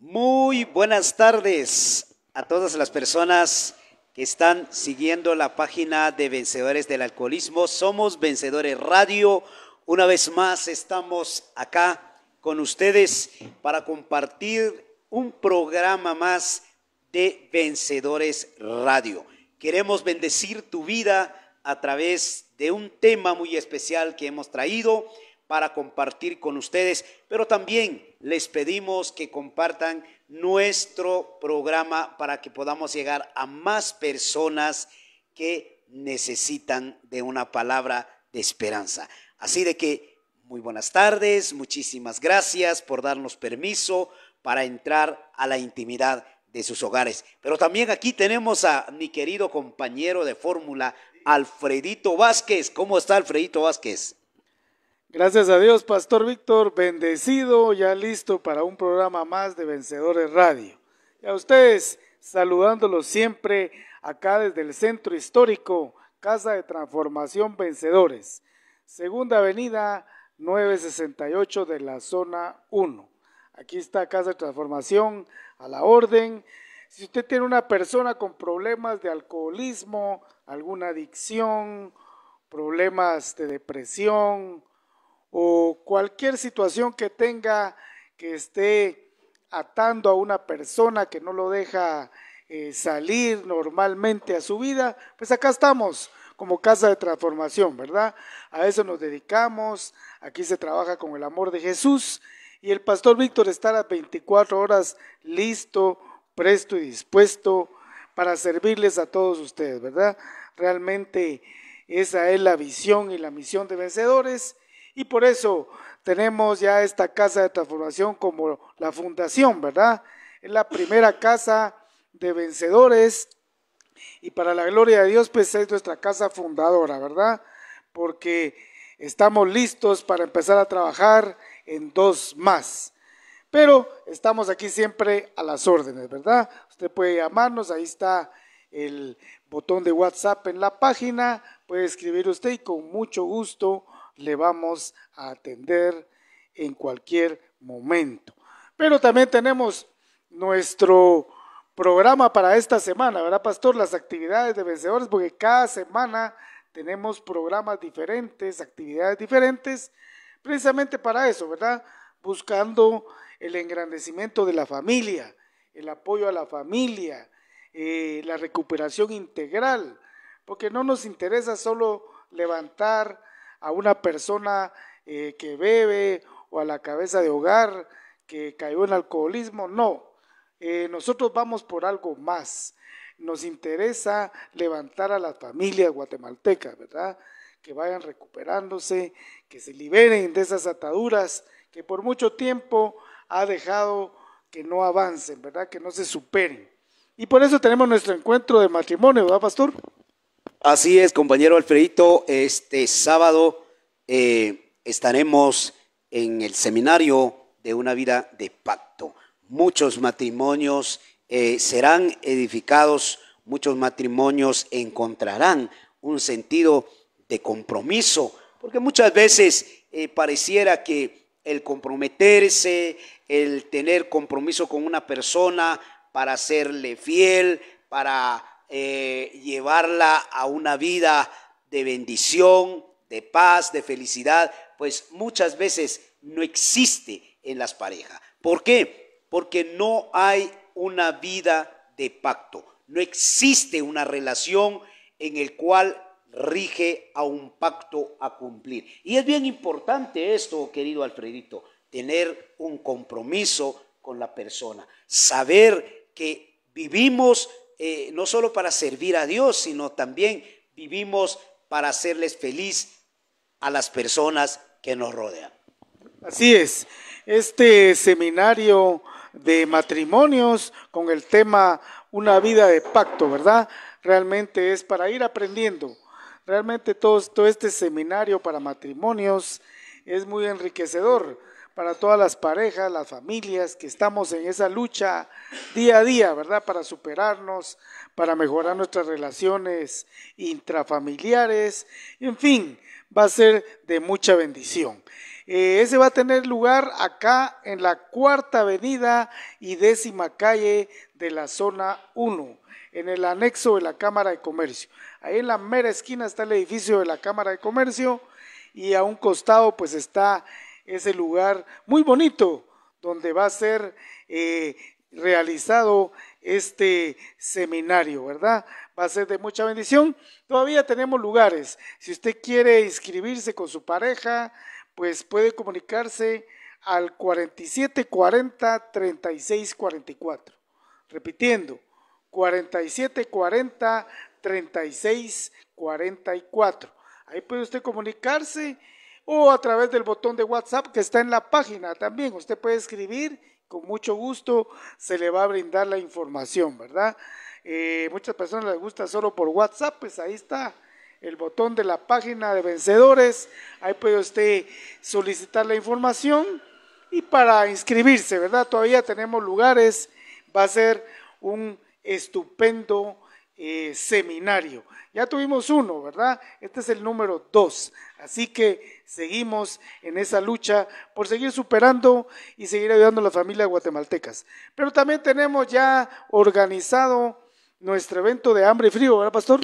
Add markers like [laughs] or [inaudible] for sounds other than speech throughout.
Muy buenas tardes a todas las personas que están siguiendo la página de Vencedores del Alcoholismo. Somos Vencedores Radio. Una vez más estamos acá con ustedes para compartir un programa más de Vencedores Radio. Queremos bendecir tu vida a través de un tema muy especial que hemos traído para compartir con ustedes, pero también les pedimos que compartan nuestro programa para que podamos llegar a más personas que necesitan de una palabra de esperanza. Así de que muy buenas tardes, muchísimas gracias por darnos permiso para entrar a la intimidad de sus hogares. Pero también aquí tenemos a mi querido compañero de fórmula, Alfredito Vázquez. ¿Cómo está Alfredito Vázquez? Gracias a Dios, Pastor Víctor, bendecido, ya listo para un programa más de Vencedores Radio. Y a ustedes, saludándolos siempre acá desde el Centro Histórico, Casa de Transformación Vencedores, Segunda Avenida 968 de la Zona 1. Aquí está Casa de Transformación a la orden. Si usted tiene una persona con problemas de alcoholismo, alguna adicción, problemas de depresión, o cualquier situación que tenga que esté atando a una persona que no lo deja eh, salir normalmente a su vida, pues acá estamos como casa de transformación, ¿verdad? A eso nos dedicamos, aquí se trabaja con el amor de Jesús y el pastor Víctor está a 24 horas listo, presto y dispuesto para servirles a todos ustedes, ¿verdad? Realmente esa es la visión y la misión de vencedores y por eso tenemos ya esta casa de transformación como la fundación, ¿verdad? Es la primera casa de vencedores y para la gloria de Dios, pues es nuestra casa fundadora, ¿verdad? Porque estamos listos para empezar a trabajar en dos más. Pero estamos aquí siempre a las órdenes, ¿verdad? Usted puede llamarnos, ahí está el botón de WhatsApp en la página, puede escribir usted y con mucho gusto le vamos a atender en cualquier momento. Pero también tenemos nuestro programa para esta semana, ¿verdad, Pastor? Las actividades de vencedores, porque cada semana tenemos programas diferentes, actividades diferentes, precisamente para eso, ¿verdad? Buscando el engrandecimiento de la familia, el apoyo a la familia, eh, la recuperación integral, porque no nos interesa solo levantar a una persona eh, que bebe o a la cabeza de hogar que cayó en alcoholismo, no. Eh, nosotros vamos por algo más. Nos interesa levantar a las familias guatemaltecas, ¿verdad? Que vayan recuperándose, que se liberen de esas ataduras que por mucho tiempo ha dejado que no avancen, ¿verdad? Que no se superen. Y por eso tenemos nuestro encuentro de matrimonio, ¿verdad, pastor? Así es, compañero Alfredito. Este sábado eh, estaremos en el seminario de una vida de pacto. Muchos matrimonios eh, serán edificados, muchos matrimonios encontrarán un sentido de compromiso, porque muchas veces eh, pareciera que el comprometerse, el tener compromiso con una persona para serle fiel, para eh, llevarla a una vida de bendición, de paz, de felicidad, pues muchas veces no existe en las parejas. ¿Por qué? Porque no hay una vida de pacto. No existe una relación en el cual rige a un pacto a cumplir. Y es bien importante esto, querido Alfredito, tener un compromiso con la persona, saber que vivimos eh, no solo para servir a Dios, sino también vivimos para hacerles feliz a las personas que nos rodean. Así es, este seminario de matrimonios con el tema Una vida de pacto, ¿verdad? Realmente es para ir aprendiendo. Realmente todo, todo este seminario para matrimonios es muy enriquecedor para todas las parejas, las familias que estamos en esa lucha día a día, ¿verdad? Para superarnos, para mejorar nuestras relaciones intrafamiliares, en fin, va a ser de mucha bendición. Eh, ese va a tener lugar acá en la cuarta avenida y décima calle de la zona 1, en el anexo de la Cámara de Comercio. Ahí en la mera esquina está el edificio de la Cámara de Comercio y a un costado pues está ese lugar muy bonito donde va a ser eh, realizado este seminario, ¿verdad? Va a ser de mucha bendición. Todavía tenemos lugares. Si usted quiere inscribirse con su pareja, pues puede comunicarse al 4740 3644. Repitiendo, 4740 3644. Ahí puede usted comunicarse o a través del botón de WhatsApp que está en la página también. Usted puede escribir, con mucho gusto se le va a brindar la información, ¿verdad? Eh, muchas personas les gusta solo por WhatsApp, pues ahí está el botón de la página de vencedores, ahí puede usted solicitar la información y para inscribirse, ¿verdad? Todavía tenemos lugares, va a ser un estupendo eh, seminario. Ya tuvimos uno, ¿verdad? Este es el número dos. Así que seguimos en esa lucha por seguir superando y seguir ayudando a la familia guatemaltecas. Pero también tenemos ya organizado nuestro evento de hambre y frío, ¿verdad, pastor?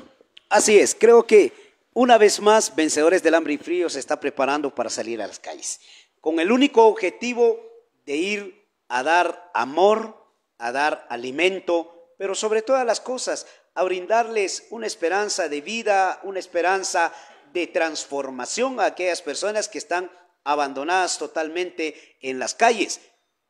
Así es, creo que una vez más Vencedores del Hambre y Frío se está preparando para salir a las calles, con el único objetivo de ir a dar amor, a dar alimento, pero sobre todas las cosas, a brindarles una esperanza de vida, una esperanza de transformación a aquellas personas que están abandonadas totalmente en las calles,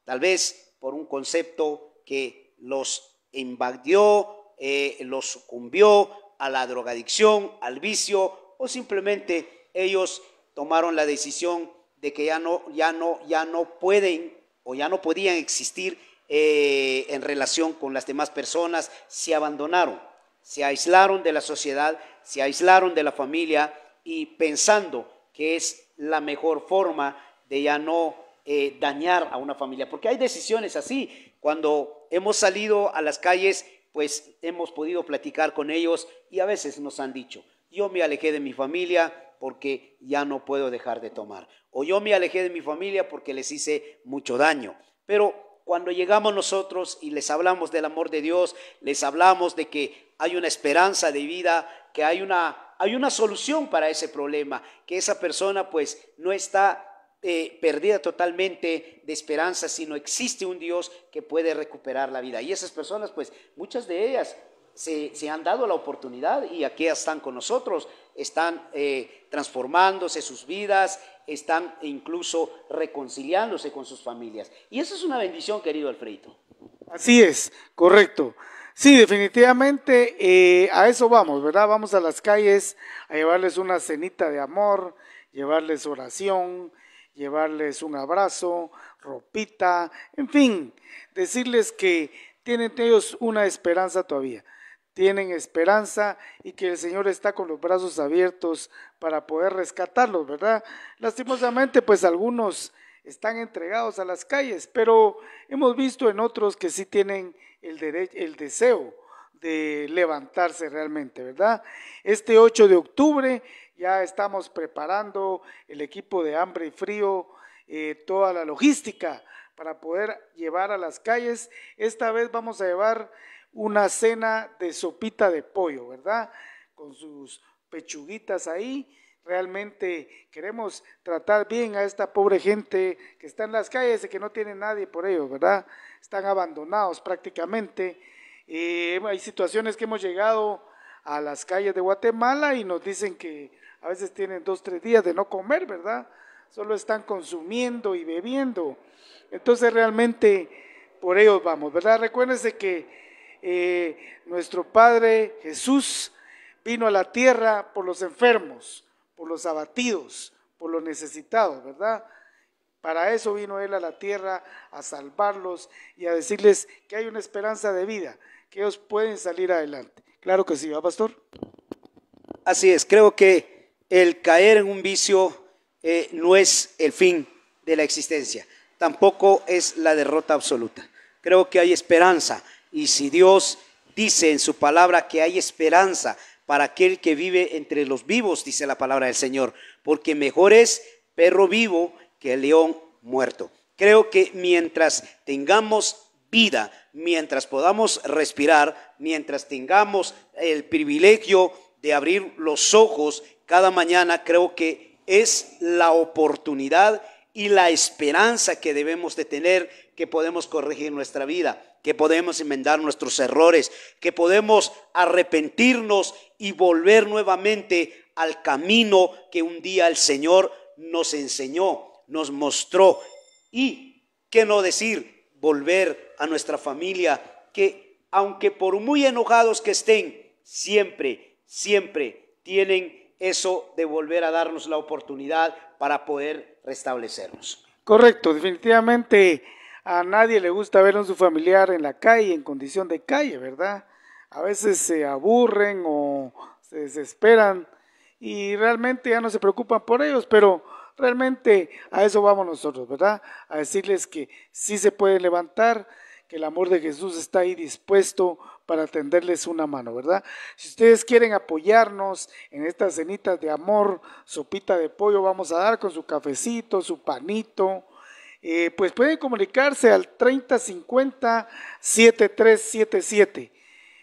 tal vez por un concepto que los invadió, eh, los sucumbió a la drogadicción, al vicio, o simplemente ellos tomaron la decisión de que ya no, ya no, ya no pueden o ya no podían existir eh, en relación con las demás personas, se abandonaron se aislaron de la sociedad, se aislaron de la familia y pensando que es la mejor forma de ya no eh, dañar a una familia. Porque hay decisiones así. Cuando hemos salido a las calles, pues hemos podido platicar con ellos y a veces nos han dicho, yo me alejé de mi familia porque ya no puedo dejar de tomar. O yo me alejé de mi familia porque les hice mucho daño. Pero cuando llegamos nosotros y les hablamos del amor de Dios, les hablamos de que hay una esperanza de vida, que hay una, hay una solución para ese problema, que esa persona pues no está eh, perdida totalmente de esperanza, sino existe un Dios que puede recuperar la vida. Y esas personas, pues muchas de ellas se, han dado la oportunidad y aquí están con nosotros, están eh, transformándose sus vidas, están incluso reconciliándose con sus familias. Y eso es una bendición, querido Alfredo. Así es, correcto. Sí, definitivamente eh, a eso vamos, ¿verdad? Vamos a las calles a llevarles una cenita de amor, llevarles oración, llevarles un abrazo, ropita, en fin, decirles que tienen ellos una esperanza todavía. Tienen esperanza y que el Señor está con los brazos abiertos para poder rescatarlos, ¿verdad? Lastimosamente, pues algunos están entregados a las calles, pero hemos visto en otros que sí tienen el, deseo de levantarse realmente, ¿verdad? Este 8 de octubre ya estamos preparando el equipo de hambre y frío, eh, toda la logística para poder llevar a las calles. Esta vez vamos a llevar una cena de sopita de pollo, ¿verdad? Con sus pechuguitas ahí realmente queremos tratar bien a esta pobre gente que está en las calles y que no tiene nadie por ellos, ¿verdad? Están abandonados prácticamente. Eh, hay situaciones que hemos llegado a las calles de Guatemala y nos dicen que a veces tienen dos, tres días de no comer, ¿verdad? Solo están consumiendo y bebiendo. Entonces realmente por ellos vamos, ¿verdad? Recuérdense que eh, nuestro Padre Jesús vino a la tierra por los enfermos por los abatidos, por los necesitados, ¿verdad? Para eso vino Él a la tierra, a salvarlos y a decirles que hay una esperanza de vida, que ellos pueden salir adelante. Claro que sí, ¿va, pastor? Así es, creo que el caer en un vicio eh, no es el fin de la existencia, tampoco es la derrota absoluta. Creo que hay esperanza y si Dios dice en su palabra que hay esperanza, para aquel que vive entre los vivos, dice la palabra del Señor, porque mejor es perro vivo que león muerto. Creo que mientras tengamos vida, mientras podamos respirar, mientras tengamos el privilegio de abrir los ojos cada mañana, creo que es la oportunidad y la esperanza que debemos de tener, que podemos corregir nuestra vida, que podemos enmendar nuestros errores, que podemos arrepentirnos y volver nuevamente al camino que un día el Señor nos enseñó, nos mostró y, que no decir, volver a nuestra familia, que aunque por muy enojados que estén, siempre, siempre tienen eso de volver a darnos la oportunidad para poder restablecernos. Correcto, definitivamente a nadie le gusta ver a su familiar en la calle, en condición de calle, ¿verdad? A veces se aburren o se desesperan y realmente ya no se preocupan por ellos, pero realmente a eso vamos nosotros, ¿verdad? A decirles que sí se puede levantar, el amor de Jesús está ahí dispuesto para tenderles una mano, ¿verdad? Si ustedes quieren apoyarnos en estas cenitas de amor, sopita de pollo vamos a dar con su cafecito, su panito, eh, pues pueden comunicarse al 3050-7377.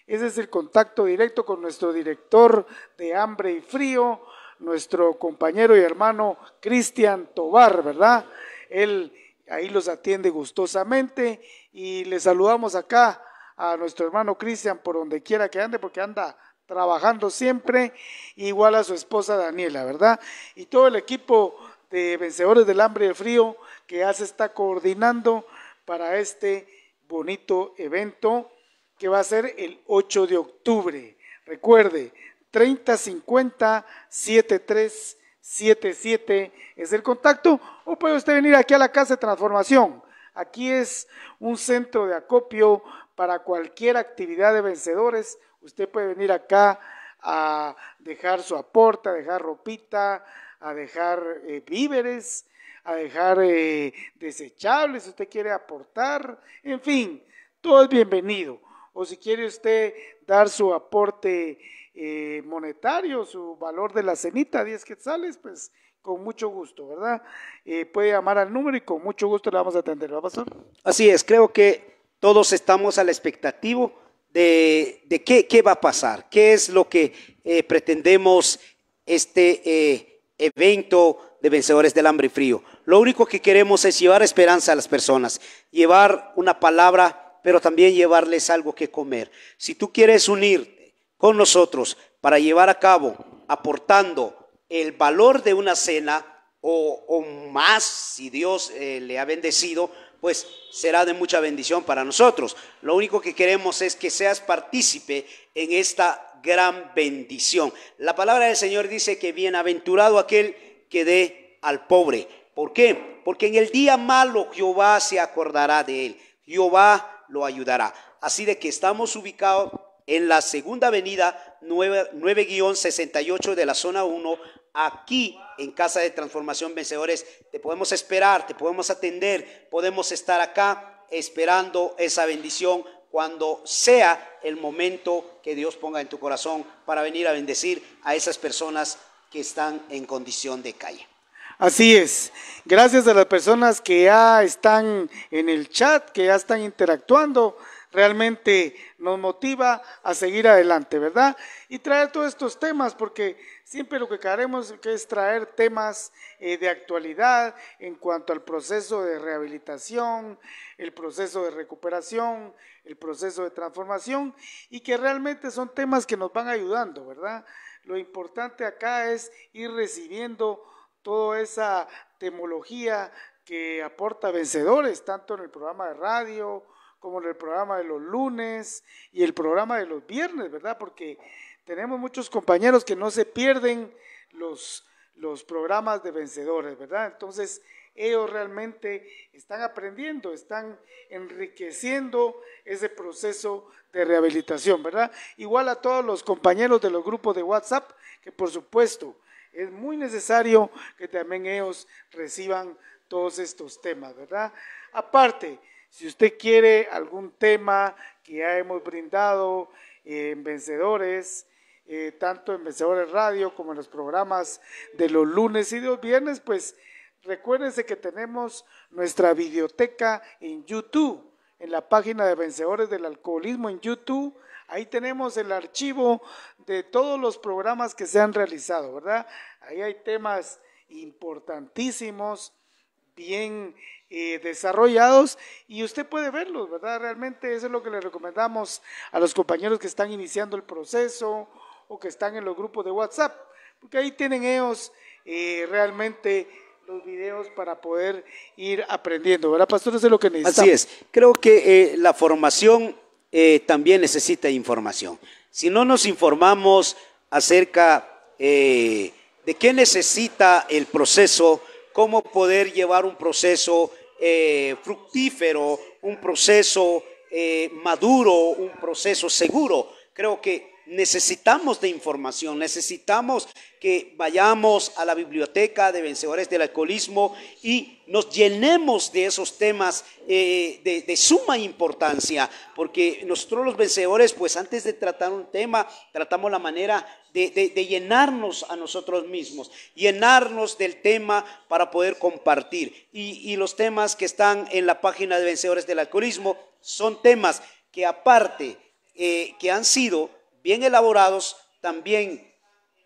Ese es el contacto directo con nuestro director de Hambre y Frío, nuestro compañero y hermano Cristian Tobar, ¿verdad? Él ahí los atiende gustosamente y le saludamos acá a nuestro hermano Cristian por donde quiera que ande, porque anda trabajando siempre, igual a su esposa Daniela, ¿verdad? Y todo el equipo de Vencedores del Hambre y el Frío que ya se está coordinando para este bonito evento que va a ser el 8 de octubre. Recuerde, 3050 7377 es el contacto o puede usted venir aquí a la Casa de Transformación Aquí es un centro de acopio para cualquier actividad de vencedores. Usted puede venir acá a dejar su aporte, a dejar ropita, a dejar eh, víveres, a dejar eh, desechables, si usted quiere aportar, en fin, todo es bienvenido. O si quiere usted dar su aporte eh, monetario, su valor de la cenita, 10 quetzales, pues con mucho gusto, ¿verdad? Eh, puede llamar al número y con mucho gusto le vamos a atender, ¿va, pasar? Así es, creo que todos estamos a la expectativa de, de qué, qué, va a pasar, qué es lo que eh, pretendemos este eh, evento de Vencedores del Hambre y Frío. Lo único que queremos es llevar esperanza a las personas, llevar una palabra, pero también llevarles algo que comer. Si tú quieres unirte con nosotros para llevar a cabo, aportando, el valor de una cena o, más si Dios eh, le ha bendecido, pues será de mucha bendición para nosotros. Lo único que queremos es que seas partícipe en esta gran bendición. La palabra del Señor dice que bienaventurado aquel que dé al pobre. ¿Por qué? Porque en el día malo Jehová se acordará de él. Jehová lo ayudará. Así de que estamos ubicados en la segunda avenida 9-68 de la zona 1 aquí en Casa de Transformación Vencedores. Te podemos esperar, te podemos atender, podemos estar acá esperando esa bendición cuando sea el momento que Dios ponga en tu corazón para venir a bendecir a esas personas que están en condición de calle. Así es. Gracias a las personas que ya están en el chat, que ya están interactuando. Realmente nos motiva a seguir adelante, ¿verdad? Y traer todos estos temas porque Siempre lo que queremos es traer temas eh, de actualidad en cuanto al proceso de rehabilitación, el proceso de recuperación, el proceso de transformación y que realmente son temas que nos van ayudando, ¿verdad? Lo importante acá es ir recibiendo toda esa temología que aporta vencedores, tanto en el programa de radio como en el programa de los lunes y el programa de los viernes, ¿verdad? Porque tenemos muchos compañeros que no se pierden los, los programas de vencedores, ¿verdad? Entonces, ellos realmente están aprendiendo, están enriqueciendo ese proceso de rehabilitación, ¿verdad? Igual a todos los compañeros de los grupos de WhatsApp, que por supuesto es muy necesario que también ellos reciban todos estos temas, ¿verdad? Aparte, si usted quiere algún tema que ya hemos brindado eh, en vencedores, eh, tanto en Vencedores Radio como en los programas de los lunes y los viernes, pues recuérdense que tenemos nuestra biblioteca en YouTube, en la página de Vencedores del Alcoholismo en YouTube. Ahí tenemos el archivo de todos los programas que se han realizado, ¿verdad? Ahí hay temas importantísimos, bien eh, desarrollados y usted puede verlos, ¿verdad? Realmente eso es lo que le recomendamos a los compañeros que están iniciando el proceso o que están en los grupos de WhatsApp, porque ahí tienen ellos eh, realmente los videos para poder ir aprendiendo, ¿verdad, pastor? Eso es lo que necesitamos. Así es, creo que eh, la formación eh, también necesita información. Si no nos informamos acerca de qué necesita el proceso, cómo poder llevar un proceso fructífero, un proceso maduro, un proceso seguro, creo que necesitamos de información, necesitamos que vayamos a la biblioteca de vencedores del alcoholismo y nos llenemos de esos temas eh, de, suma importancia, porque nosotros los vencedores, pues antes de tratar un tema, tratamos la manera de, llenarnos a nosotros mismos, llenarnos del tema para poder compartir. Y, los temas que están en la página de vencedores del alcoholismo son temas que aparte, eh, que han sido bien elaborados, también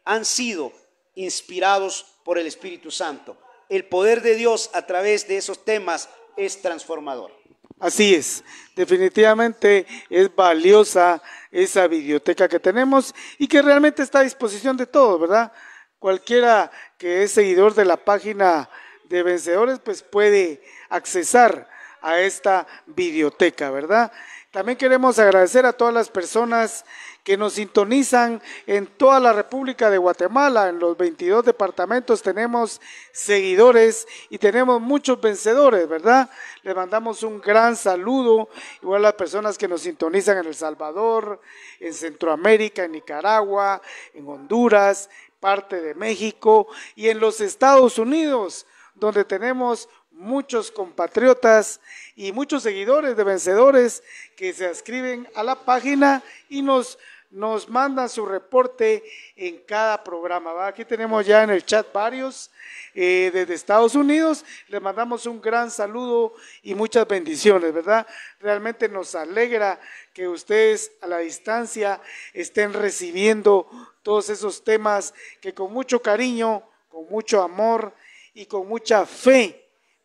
han sido inspirados por el Espíritu Santo. El poder de Dios a través de esos temas es transformador. Así es, definitivamente es valiosa esa biblioteca que tenemos y que realmente está a disposición de todos, ¿verdad? Cualquiera que es seguidor de la página de vencedores, pues puede accesar a esta biblioteca, ¿verdad? También queremos agradecer a todas las personas que nos sintonizan en toda la República de Guatemala. En los 22 departamentos tenemos seguidores y tenemos muchos vencedores, ¿verdad? Les mandamos un gran saludo, igual a las personas que nos sintonizan en El Salvador, en Centroamérica, en Nicaragua, en Honduras, parte de México y en los Estados Unidos donde tenemos muchos compatriotas y muchos seguidores de vencedores que se ascriben a la página y nos, nos mandan su reporte en cada programa. Aquí tenemos ya en el chat varios eh, desde Estados Unidos. Les mandamos un gran saludo y muchas bendiciones, ¿verdad? Realmente nos alegra que ustedes a la distancia estén recibiendo todos esos temas que con mucho cariño, con mucho amor y con mucha fe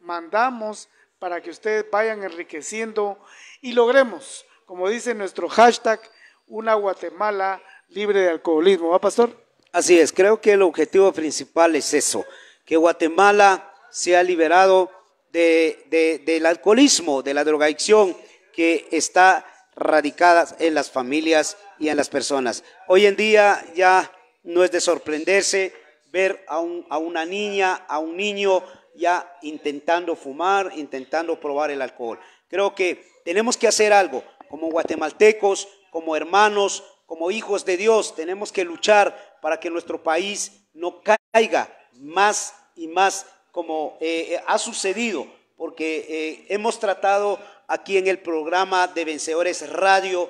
mandamos para que ustedes vayan enriqueciendo y logremos, como dice nuestro hashtag, una Guatemala libre de alcoholismo. ¿Va, pastor? Así es, creo que el objetivo principal es eso, que Guatemala sea liberado del alcoholismo, de la drogadicción que está radicada en las familias y en las personas. Hoy en día ya no es de sorprenderse ver a una niña, a un niño ya intentando fumar, intentando probar el alcohol. Creo que tenemos que hacer algo, como guatemaltecos, como hermanos, como hijos de Dios, tenemos que luchar para que nuestro país no caiga más y más como eh, eh, ha sucedido, porque eh, hemos tratado aquí en el programa de Vencedores Radio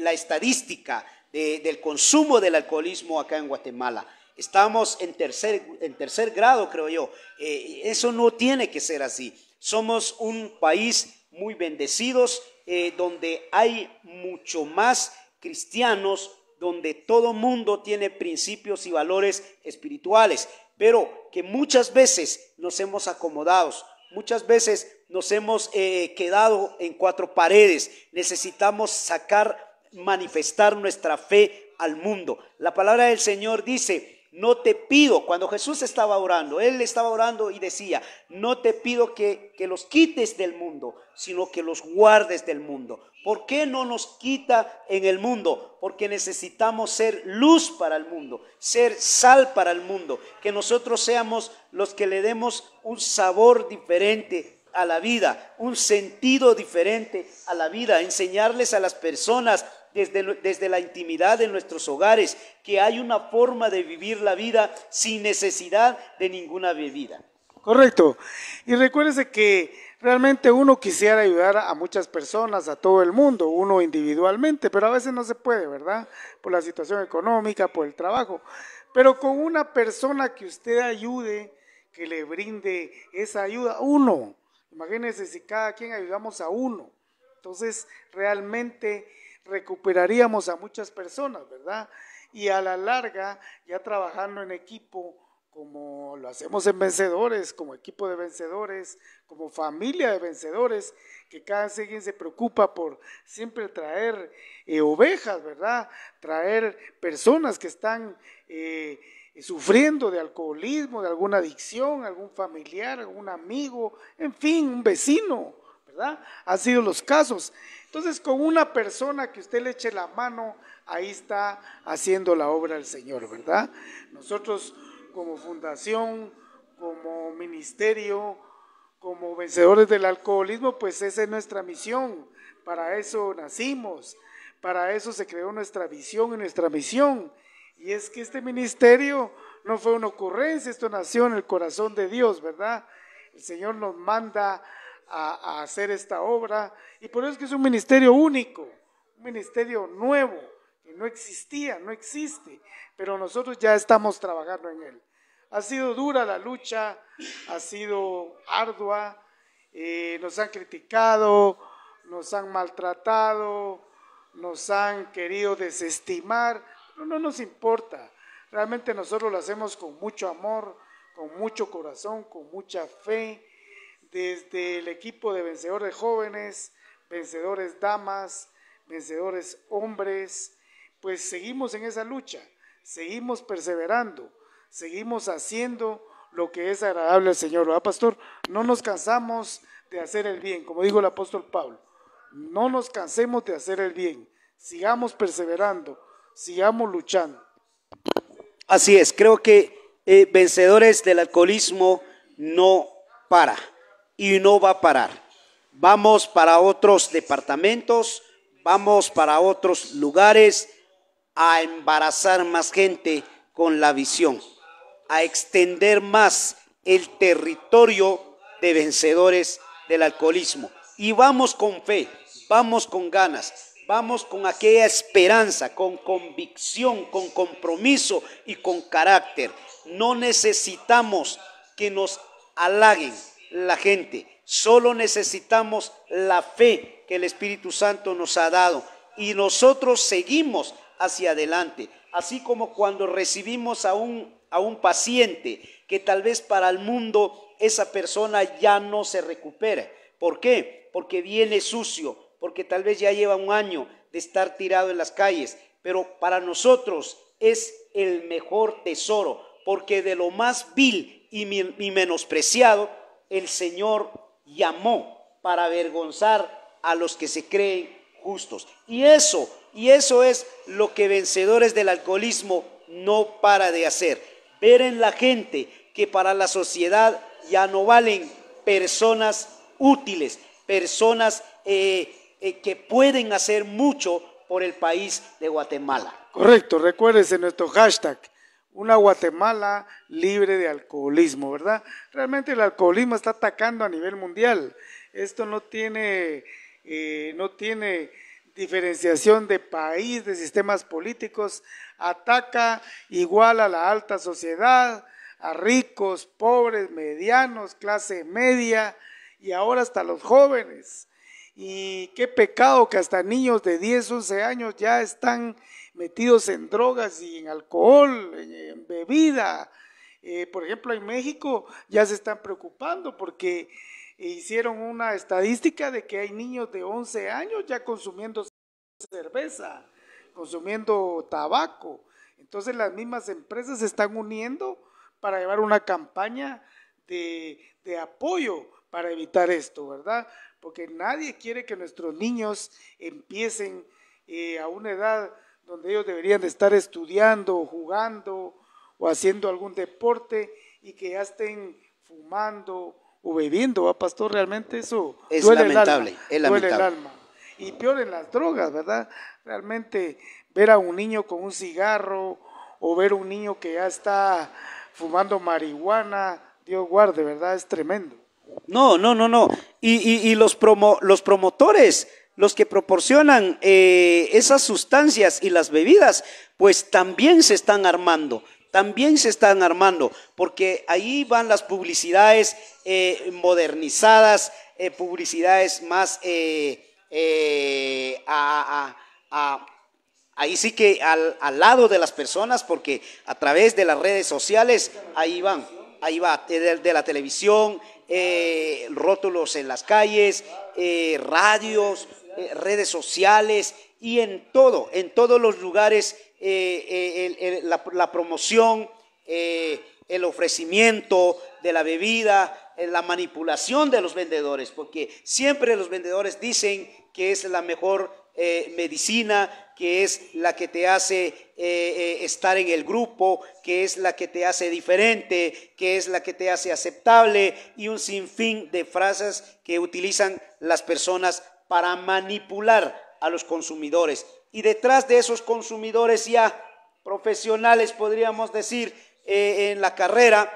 la estadística del consumo del alcoholismo acá en Guatemala. Estamos en tercer, en tercer grado, creo yo. Eh, eso no tiene que ser así. Somos un país muy bendecidos, eh, donde hay mucho más cristianos, donde todo mundo tiene principios y valores espirituales, pero que muchas veces nos hemos acomodado, muchas veces nos hemos eh, quedado en cuatro paredes. Necesitamos sacar, manifestar nuestra fe al mundo. La palabra del Señor dice, no te pido, cuando Jesús estaba orando, Él estaba orando y decía, no te pido que, los quites del mundo, sino que los guardes del mundo. ¿Por qué no nos quita en el mundo? Porque necesitamos ser luz para el mundo, ser sal para el mundo, que nosotros seamos los que le demos un sabor diferente a la vida, un sentido diferente a la vida, enseñarles a las personas desde, la intimidad de nuestros hogares, que hay una forma de vivir la vida sin necesidad de ninguna bebida. Correcto. Y recuérdese que realmente uno quisiera ayudar a muchas personas, a todo el mundo, uno individualmente, pero a veces no se puede, ¿verdad? Por la situación económica, por el trabajo. Pero con una persona que usted ayude, que le brinde esa ayuda, uno. Imagínese si cada quien ayudamos a uno. Entonces, realmente recuperaríamos a muchas personas, ¿verdad? Y a la larga, ya trabajando en equipo, como lo hacemos en vencedores, como equipo de vencedores, como familia de vencedores, que cada quien se preocupa por siempre traer eh, ovejas, ¿verdad? Traer personas que están eh, sufriendo de alcoholismo, de alguna adicción, algún familiar, algún amigo, en fin, un vecino. ¿verdad? Han sido los casos. Entonces, con una persona que usted le eche la mano, ahí está haciendo la obra del Señor, ¿verdad? Nosotros como fundación, como ministerio, como vencedores del alcoholismo, pues esa es nuestra misión, para eso nacimos, para eso se creó nuestra visión y nuestra misión. Y es que este ministerio no fue una ocurrencia, esto nació en el corazón de Dios, ¿verdad? El Señor nos manda a, hacer esta obra. Y por eso es que es un ministerio único, un ministerio nuevo, que no existía, no existe, pero nosotros ya estamos trabajando en él. Ha sido dura la lucha, ha sido ardua, eh, nos han criticado, nos han maltratado, nos han querido desestimar, pero no nos importa. Realmente nosotros lo hacemos con mucho amor, con mucho corazón, con mucha fe desde el equipo de vencedores jóvenes, vencedores damas, vencedores hombres, pues seguimos en esa lucha, seguimos perseverando, seguimos haciendo lo que es agradable al Señor, ¿verdad, pastor? No nos cansamos de hacer el bien, como dijo el apóstol Pablo, no nos cansemos de hacer el bien, sigamos perseverando, sigamos luchando. Así es, creo que eh, vencedores del alcoholismo no para y no va a parar. Vamos para otros departamentos, vamos para otros lugares a embarazar más gente con la visión, a extender más el territorio de vencedores del alcoholismo. Y vamos con fe, vamos con ganas, vamos con aquella esperanza, con convicción, con compromiso y con carácter. No necesitamos que nos halaguen, la gente. Solo necesitamos la fe que el Espíritu Santo nos ha dado y nosotros seguimos hacia adelante. Así como cuando recibimos a un, paciente que tal vez para el mundo esa persona ya no se recupera. ¿Por qué? Porque viene sucio, porque tal vez ya lleva un año de estar tirado en las calles, pero para nosotros es el mejor tesoro, porque de lo más vil y menospreciado el Señor llamó para avergonzar a los que se creen justos. Y eso, y eso es lo que vencedores del alcoholismo no para de hacer. Ver en la gente que para la sociedad ya no valen personas útiles, personas eh, eh, que pueden hacer mucho por el país de Guatemala. Correcto, recuérdense nuestro hashtag una Guatemala libre de alcoholismo, ¿verdad? Realmente el alcoholismo está atacando a nivel mundial. Esto no tiene, eh, no tiene diferenciación de país, de sistemas políticos, ataca igual a la alta sociedad, a ricos, pobres, medianos, clase media y ahora hasta los jóvenes. Y qué pecado que hasta niños de 10, 11 años ya están metidos en drogas y en alcohol, en, bebida. Eh, por ejemplo, en México ya se están preocupando porque hicieron una estadística de que hay niños de 11 años ya consumiendo cerveza, consumiendo tabaco. Entonces las mismas empresas se están uniendo para llevar una campaña de, apoyo para evitar esto, ¿verdad? Porque nadie quiere que nuestros niños empiecen eh, a una edad donde ellos deberían de estar estudiando, jugando o haciendo algún deporte y que ya estén fumando o bebiendo, ¿va, pastor? Realmente eso es el alma, es lamentable. Y peor en las drogas, ¿verdad? Realmente ver a un niño con un cigarro o ver a un niño que ya está fumando marihuana, Dios guarde, ¿verdad? Es tremendo. No, no, no, no. Y, los, los promotores los que proporcionan eh, esas sustancias y las bebidas, pues también se están armando, también se están armando, porque ahí van las publicidades eh, modernizadas, eh, publicidades más ahí sí que al, lado de las personas, porque a través de las redes sociales, ahí van, ahí va, de, la televisión, rótulos en las calles, radios, eh, redes sociales y en todo, en todos los lugares, eh, eh, la, promoción, el ofrecimiento de la bebida, la manipulación de los vendedores, porque siempre los vendedores dicen que es la mejor medicina, que es la que te hace estar en el grupo, que es la que te hace diferente, que es la que te hace aceptable y un sinfín de frases que utilizan las personas para manipular a los consumidores. Y detrás de esos consumidores ya profesionales, podríamos decir, eh, en la carrera,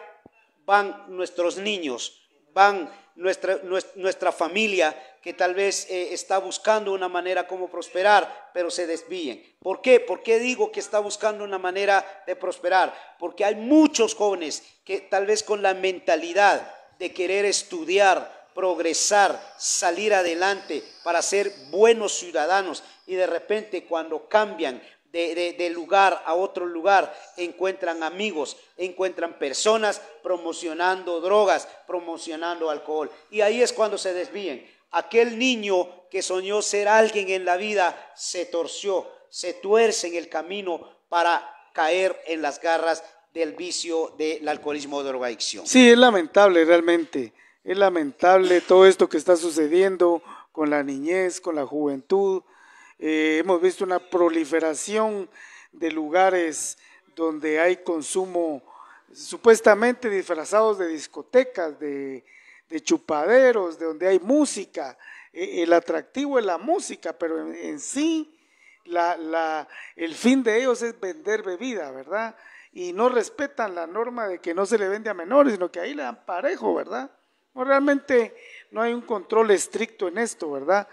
van nuestros niños, van nuestra, nuestra familia que tal vez eh, está buscando una manera como prosperar, pero se desvíen. ¿Por qué? ¿Por qué digo que está buscando una manera de prosperar? Porque hay muchos jóvenes que tal vez con la mentalidad de querer estudiar, progresar, salir adelante, para ser buenos ciudadanos. Y de repente cuando cambian de, lugar a otro lugar, encuentran amigos, encuentran personas promocionando drogas, promocionando alcohol. Y ahí es cuando se desvíen. Aquel niño que soñó ser alguien en la vida se torció, se tuerce en el camino para caer en las garras del vicio del alcoholismo o drogadicción. Sí, es lamentable realmente. Es lamentable todo esto que está sucediendo con la niñez, con la juventud. Eh, hemos visto una proliferación de lugares donde hay consumo supuestamente disfrazados de discotecas, de, chupaderos, de donde hay música. Eh, el atractivo es la música, pero en, sí el fin de ellos es vender bebida, ¿verdad? Y no respetan la norma de que no se le vende a menores, sino que ahí le dan parejo, ¿verdad? realmente no hay un control estricto en esto, ¿verdad?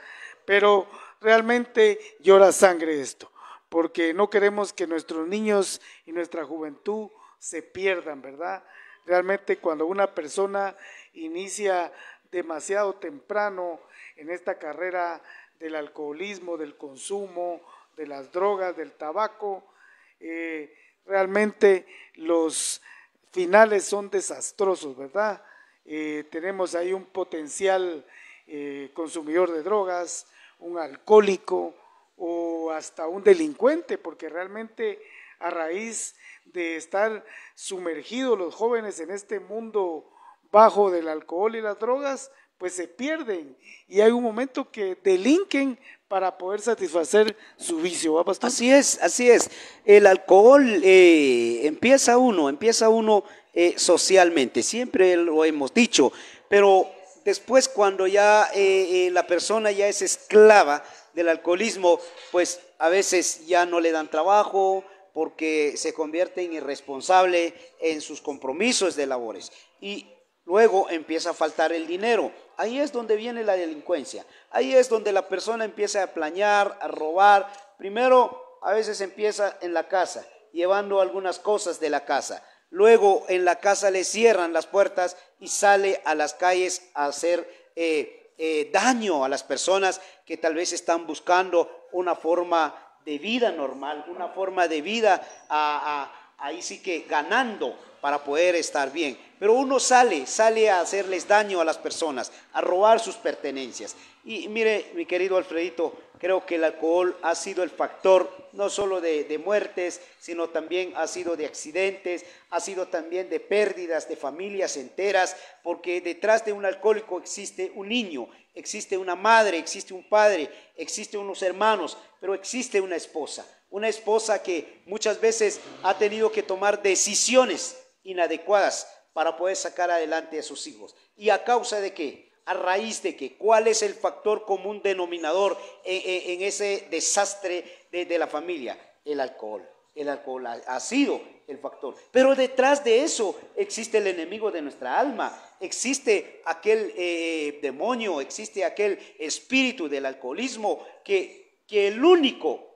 Pero realmente llora sangre esto, porque no queremos que nuestros niños y nuestra juventud se pierdan, ¿verdad? Realmente cuando una persona inicia demasiado temprano en esta carrera del alcoholismo, del consumo, de las drogas, del tabaco, eh, realmente los finales son desastrosos, ¿verdad? Eh, tenemos ahí un potencial eh, consumidor de drogas, un alcohólico o hasta un delincuente, porque realmente a raíz de estar sumergidos los jóvenes en este mundo bajo del alcohol y las drogas, pues se pierden y hay un momento que delinquen para poder satisfacer su vicio. Así es, así es. El alcohol eh, empieza uno, empieza uno eh, socialmente. Siempre lo hemos dicho, pero después cuando ya eh, eh, la persona ya es esclava del alcoholismo, pues a veces ya no le dan trabajo porque se convierte en irresponsable en sus compromisos de labores. Y luego empieza a faltar el dinero. Ahí es donde viene la delincuencia. Ahí es donde la persona empieza a planear, a robar. Primero, a veces empieza en la casa, llevando algunas cosas de la casa Luego en la casa le cierran las puertas y sale a las calles a hacer eh, eh, daño a las personas que tal vez están buscando una forma de vida normal, una forma de vida ahí sí que ganando para poder estar bien. Pero uno sale, sale a hacerles daño a las personas, a robar sus pertenencias. Y mire, mi querido Alfredito, Creo que el alcohol ha sido el factor no solo de, muertes, sino también ha sido de accidentes, ha sido también de pérdidas de familias enteras, porque detrás de un alcohólico existe un niño, existe una madre, existe un padre, existe unos hermanos, pero existe una esposa, una esposa que muchas veces ha tenido que tomar decisiones inadecuadas para poder sacar adelante a sus hijos. ¿Y a causa de qué? a raíz de que, ¿Cuál es el factor común denominador en, ese desastre de, la familia? El alcohol. El alcohol ha, sido el factor. Pero detrás de eso existe el enemigo de nuestra alma, existe aquel eh, demonio, existe aquel espíritu del alcoholismo que, que el único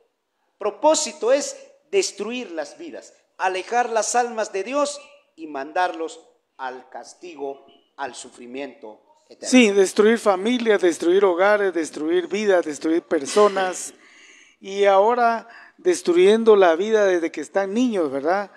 propósito es destruir las vidas, alejar las almas de Dios y mandarlos al castigo, al sufrimiento Sí, destruir familias, destruir hogares, destruir vidas, destruir personas. y ahora destruyendo la vida desde que están niños, ¿verdad?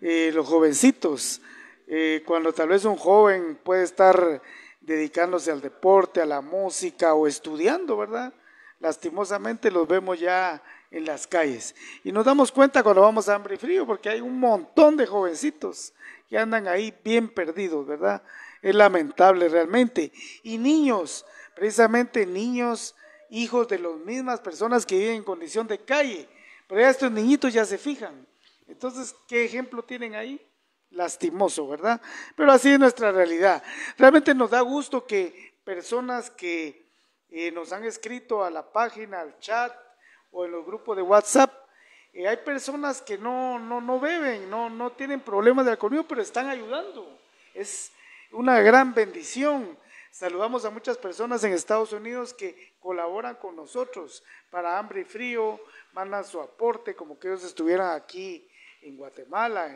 Eh, los jovencitos. Eh, cuando tal vez un joven puede estar dedicándose al deporte, a la música o estudiando, ¿verdad? Lastimosamente los vemos ya en las calles. Y nos damos cuenta cuando vamos a hambre y frío, porque hay un montón de jovencitos que andan ahí bien perdidos, ¿verdad? Es lamentable realmente. Y niños, precisamente niños, hijos de las mismas personas que viven en condición de calle. Pero ya estos niñitos ya se fijan. Entonces, ¿qué ejemplo tienen ahí? Lastimoso, ¿verdad? Pero así es nuestra realidad. Realmente nos da gusto que personas que eh, nos han escrito a la página, al chat o en los grupos de WhatsApp, eh, hay personas que no, no, no beben, no, no tienen problemas de alcoholismo, pero están ayudando. Es, una gran bendición. Saludamos a muchas personas en Estados Unidos que colaboran con nosotros para hambre y frío, mandan su aporte como que ellos estuvieran aquí en Guatemala,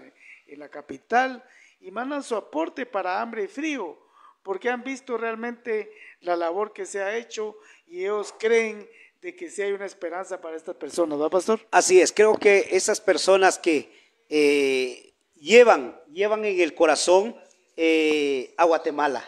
en, la capital, y mandan su aporte para hambre y frío, porque han visto realmente la labor que se ha hecho y ellos creen de que sí hay una esperanza para estas personas, ¿verdad, pastor? Así es, creo que esas personas que eh, llevan, llevan en el corazón, eh, a Guatemala.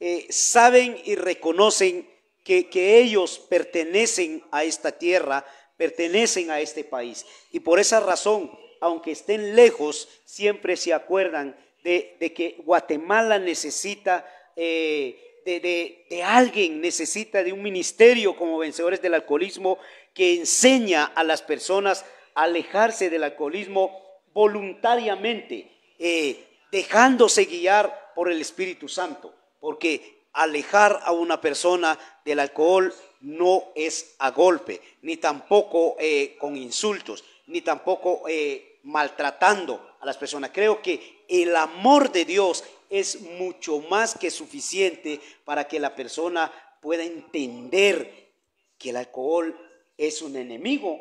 Eh, saben y reconocen que, ellos pertenecen a esta tierra, pertenecen a este país. Y por esa razón, aunque estén lejos, siempre se acuerdan de, que Guatemala necesita eh, de, alguien, necesita de un ministerio como vencedores del alcoholismo que enseña a las personas a alejarse del alcoholismo voluntariamente dejándose guiar por el Espíritu Santo, porque alejar a una persona del alcohol no es a golpe, ni tampoco eh, con insultos, ni tampoco eh, maltratando a las personas. Creo que el amor de Dios es mucho más que suficiente para que la persona pueda entender que el alcohol es un enemigo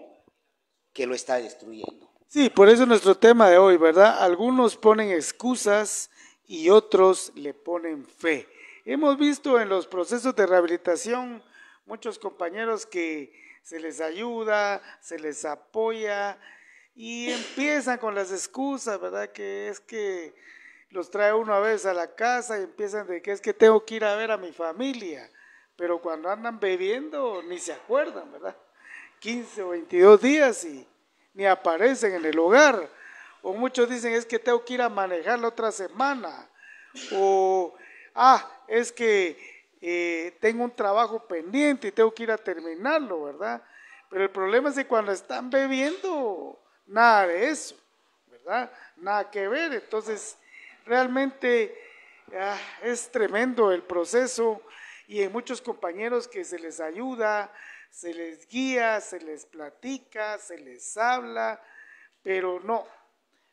que lo está destruyendo. Sí, por eso nuestro tema de hoy, ¿verdad? Algunos ponen excusas y otros le ponen fe. Hemos visto en los procesos de rehabilitación muchos compañeros que se les ayuda, se les apoya y empiezan con las excusas, ¿verdad? Que es que los trae uno a veces a la casa y empiezan de que es que tengo que ir a ver a mi familia, pero cuando andan bebiendo ni se acuerdan, ¿verdad? 15 o 22 días y ni aparecen en el hogar. O muchos dicen, es que tengo que ir a manejar la otra semana. O, ah, es que eh, tengo un trabajo pendiente y tengo que ir a terminarlo, ¿verdad? Pero el problema es que cuando están bebiendo, nada de eso, ¿verdad? Nada que ver. Entonces, realmente ah, es tremendo el proceso y hay muchos compañeros que se les ayuda, se les guía, se les platica, se les habla, pero no,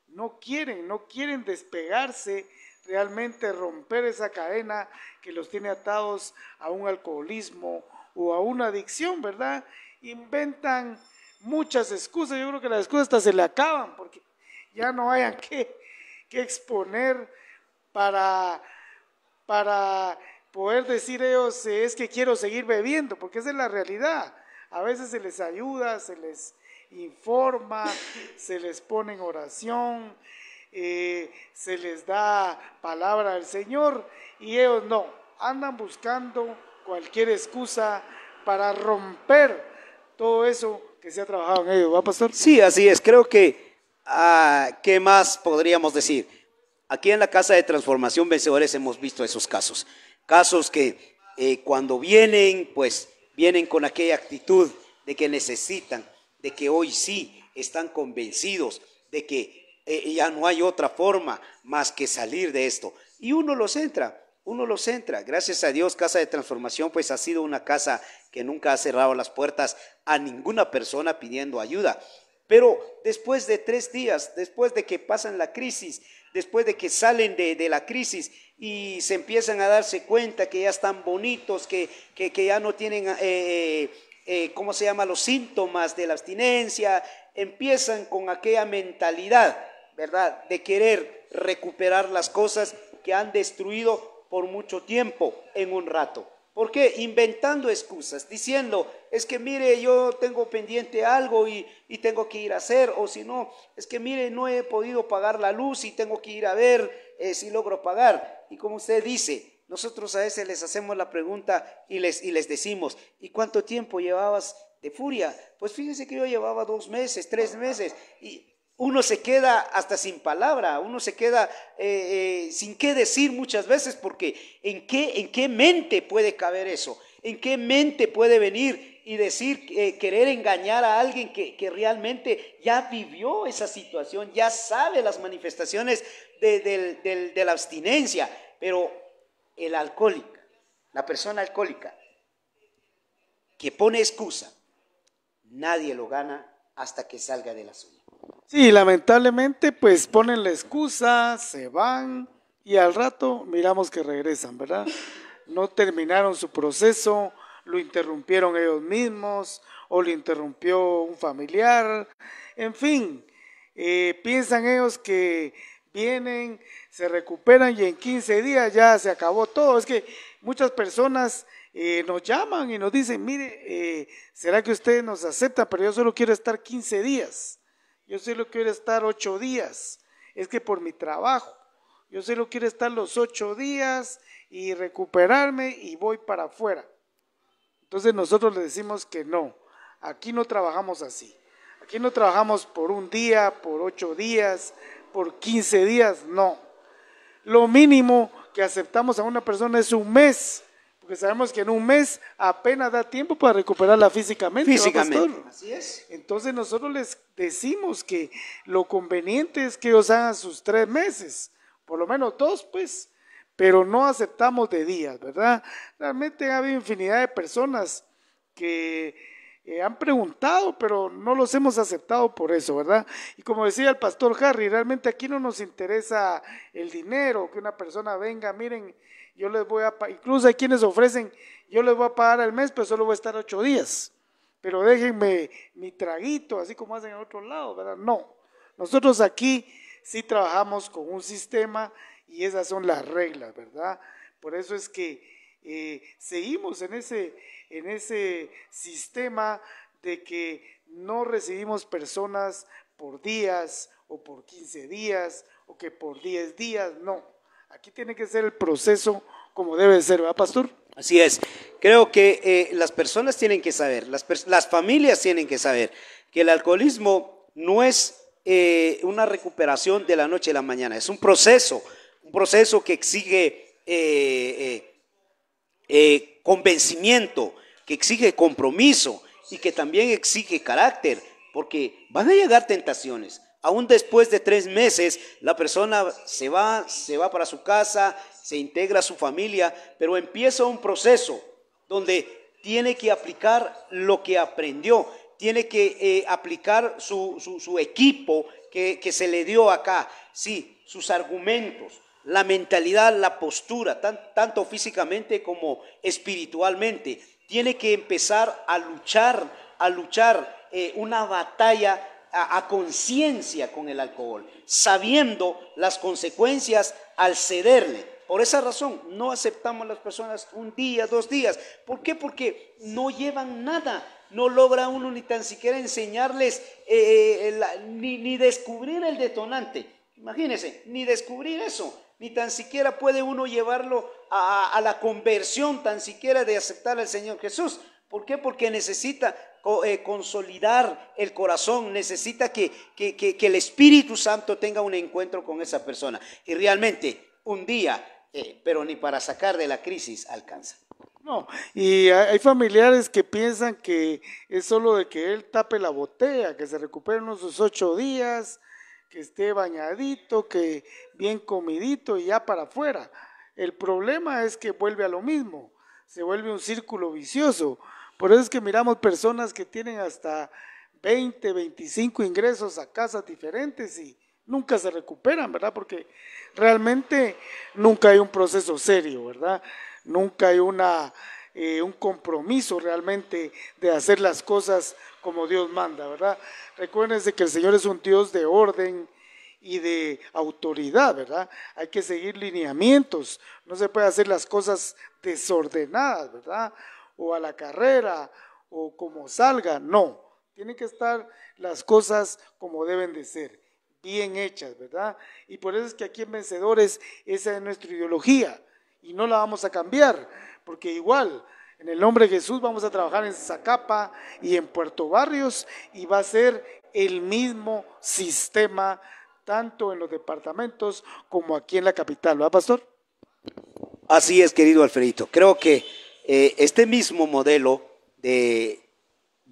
no quieren, no quieren despegarse realmente romper esa cadena que los tiene atados a un alcoholismo o a una adicción, ¿verdad? Inventan muchas excusas, yo creo que las excusas hasta se le acaban porque ya no hayan que, que exponer para, para poder decir ellos es que quiero seguir bebiendo, porque esa es la realidad. A veces se les ayuda, se les informa, [laughs] se les pone en oración, eh, se les da palabra al Señor y ellos no, andan buscando cualquier excusa para romper todo eso que se ha trabajado en ellos, ¿va, pastor? Sí, así es, creo que, ah, ¿qué más podríamos decir? Aquí en la Casa de Transformación Vencedores hemos visto esos casos. Casos que eh, cuando vienen, pues vienen con aquella actitud de que necesitan, de que hoy sí están convencidos, de que eh, ya no hay otra forma más que salir de esto. Y uno los entra, uno los entra. Gracias a Dios, Casa de Transformación, pues ha sido una casa que nunca ha cerrado las puertas a ninguna persona pidiendo ayuda. Pero después de tres días, después de que pasan la crisis, después de que salen de la crisis, y se empiezan a darse cuenta que ya están bonitos, que, ya no tienen, eh, eh, eh, ¿cómo se llama?, los síntomas de la abstinencia, empiezan con aquella mentalidad, ¿verdad?, de querer recuperar las cosas que han destruido por mucho tiempo en un rato. ¿Por qué? Inventando excusas, diciendo, es que mire, yo tengo pendiente algo y, tengo que ir a hacer, o si no, es que mire, no he podido pagar la luz y tengo que ir a ver si logro pagar. Y como usted dice, nosotros a veces les hacemos la pregunta y les, y les decimos, ¿y cuánto tiempo llevabas de furia? Pues fíjense que yo llevaba dos meses, tres meses, y uno se queda hasta sin palabra, uno se queda eh, eh, sin qué decir muchas veces, porque ¿en qué, ¿en qué mente puede caber eso? ¿En qué mente puede venir y decir, eh, querer engañar a alguien que, que, realmente ya vivió esa situación, ya sabe las manifestaciones de, la abstinencia, pero el alcohólico, la persona alcohólica que pone excusa, nadie lo gana hasta que salga de la suya. Sí, lamentablemente pues ponen la excusa, se van y al rato miramos que regresan, ¿verdad? No terminaron su proceso, lo interrumpieron ellos mismos o lo interrumpió un familiar, en fin, eh, piensan ellos que vienen, se recuperan y en 15 días ya se acabó todo. Es que muchas personas eh, nos llaman y nos dicen, mire, eh, ¿será que usted nos acepta? Pero yo solo quiero estar 15 días, yo solo quiero estar 8 días, es que por mi trabajo, yo solo quiero estar los 8 días y recuperarme y voy para afuera. Entonces nosotros les decimos que no, aquí no trabajamos así. Aquí no trabajamos por un día, por ocho días, por quince días, no. Lo mínimo que aceptamos a una persona es un mes, porque sabemos que en un mes apenas da tiempo para recuperarla físicamente. Físicamente. Entonces nosotros les decimos que lo conveniente es que ellos hagan sus tres meses, por lo menos dos, pues, pero no aceptamos de días, ¿verdad? Realmente ha habido infinidad de personas que eh, han preguntado, pero no los hemos aceptado por eso, ¿verdad? Y como decía el pastor Harry, realmente aquí no nos interesa el dinero, que una persona venga, miren, yo les voy a, incluso hay quienes ofrecen, yo les voy a pagar el mes, pero solo voy a estar ocho días, pero déjenme mi traguito, así como hacen en otro lado, ¿verdad? No, nosotros aquí sí trabajamos con un sistema y esas son las reglas, ¿verdad? Por eso es que eh, seguimos en ese, en ese sistema de que no recibimos personas por días o por 15 días o que por 10 días, no. Aquí tiene que ser el proceso como debe ser, ¿verdad, pastor? Así es. Creo que eh, las personas tienen que saber, las, familias tienen que saber que el alcoholismo no es eh, una recuperación de la noche a la mañana, es un proceso proceso que exige eh, eh, eh, convencimiento, que exige compromiso y que también exige carácter, porque van a llegar tentaciones. Aún después de tres meses, la persona se va, se va para su casa, se integra a su familia, pero empieza un proceso donde tiene que aplicar lo que aprendió, tiene que aplicar su, su, su equipo que, se le dio acá, sí, sus argumentos, la mentalidad, la postura, tanto físicamente como espiritualmente. Tiene que empezar a luchar, a luchar eh, una batalla a, conciencia con el alcohol, sabiendo las consecuencias al cederle. Por esa razón, no aceptamos a las personas un día, dos días. ¿Por qué? Porque no llevan nada. No logra uno ni tan siquiera enseñarles, eh, eh, ni, ni descubrir el detonante. Imagínense, ni descubrir eso ni tan siquiera puede uno llevarlo a, la conversión, tan siquiera de aceptar al Señor Jesús. ¿Por qué? Porque necesita eh, consolidar el corazón, necesita que, el Espíritu Santo tenga un encuentro con esa persona. Y realmente, un día, eh, pero ni para sacar de la crisis alcanza. No, y hay familiares que piensan que es solo de que él tape la botella, que se recuperen unos sus ocho días, que esté bañadito, que bien comidito y ya para afuera. El problema es que vuelve a lo mismo, se vuelve un círculo vicioso. Por eso es que miramos personas que tienen hasta 20, 25 ingresos a casas diferentes y nunca se recuperan, ¿verdad? Porque realmente nunca hay un proceso serio, ¿verdad? Nunca hay una, eh, un compromiso realmente de hacer las cosas como Dios manda, ¿verdad? Recuérdense que el Señor es un Dios de orden y de autoridad, ¿verdad? Hay que seguir lineamientos, no se puede hacer las cosas desordenadas, ¿verdad? O a la carrera, o como salga, no. Tienen que estar las cosas como deben de ser, bien hechas, ¿verdad? Y por eso es que aquí en Vencedores esa es nuestra ideología y no la vamos a cambiar, porque igual en el nombre de Jesús vamos a trabajar en Zacapa y en Puerto Barrios y va a ser el mismo sistema tanto en los departamentos como aquí en la capital, ¿verdad, pastor? Así es, querido Alfredito. Creo que eh, este mismo modelo de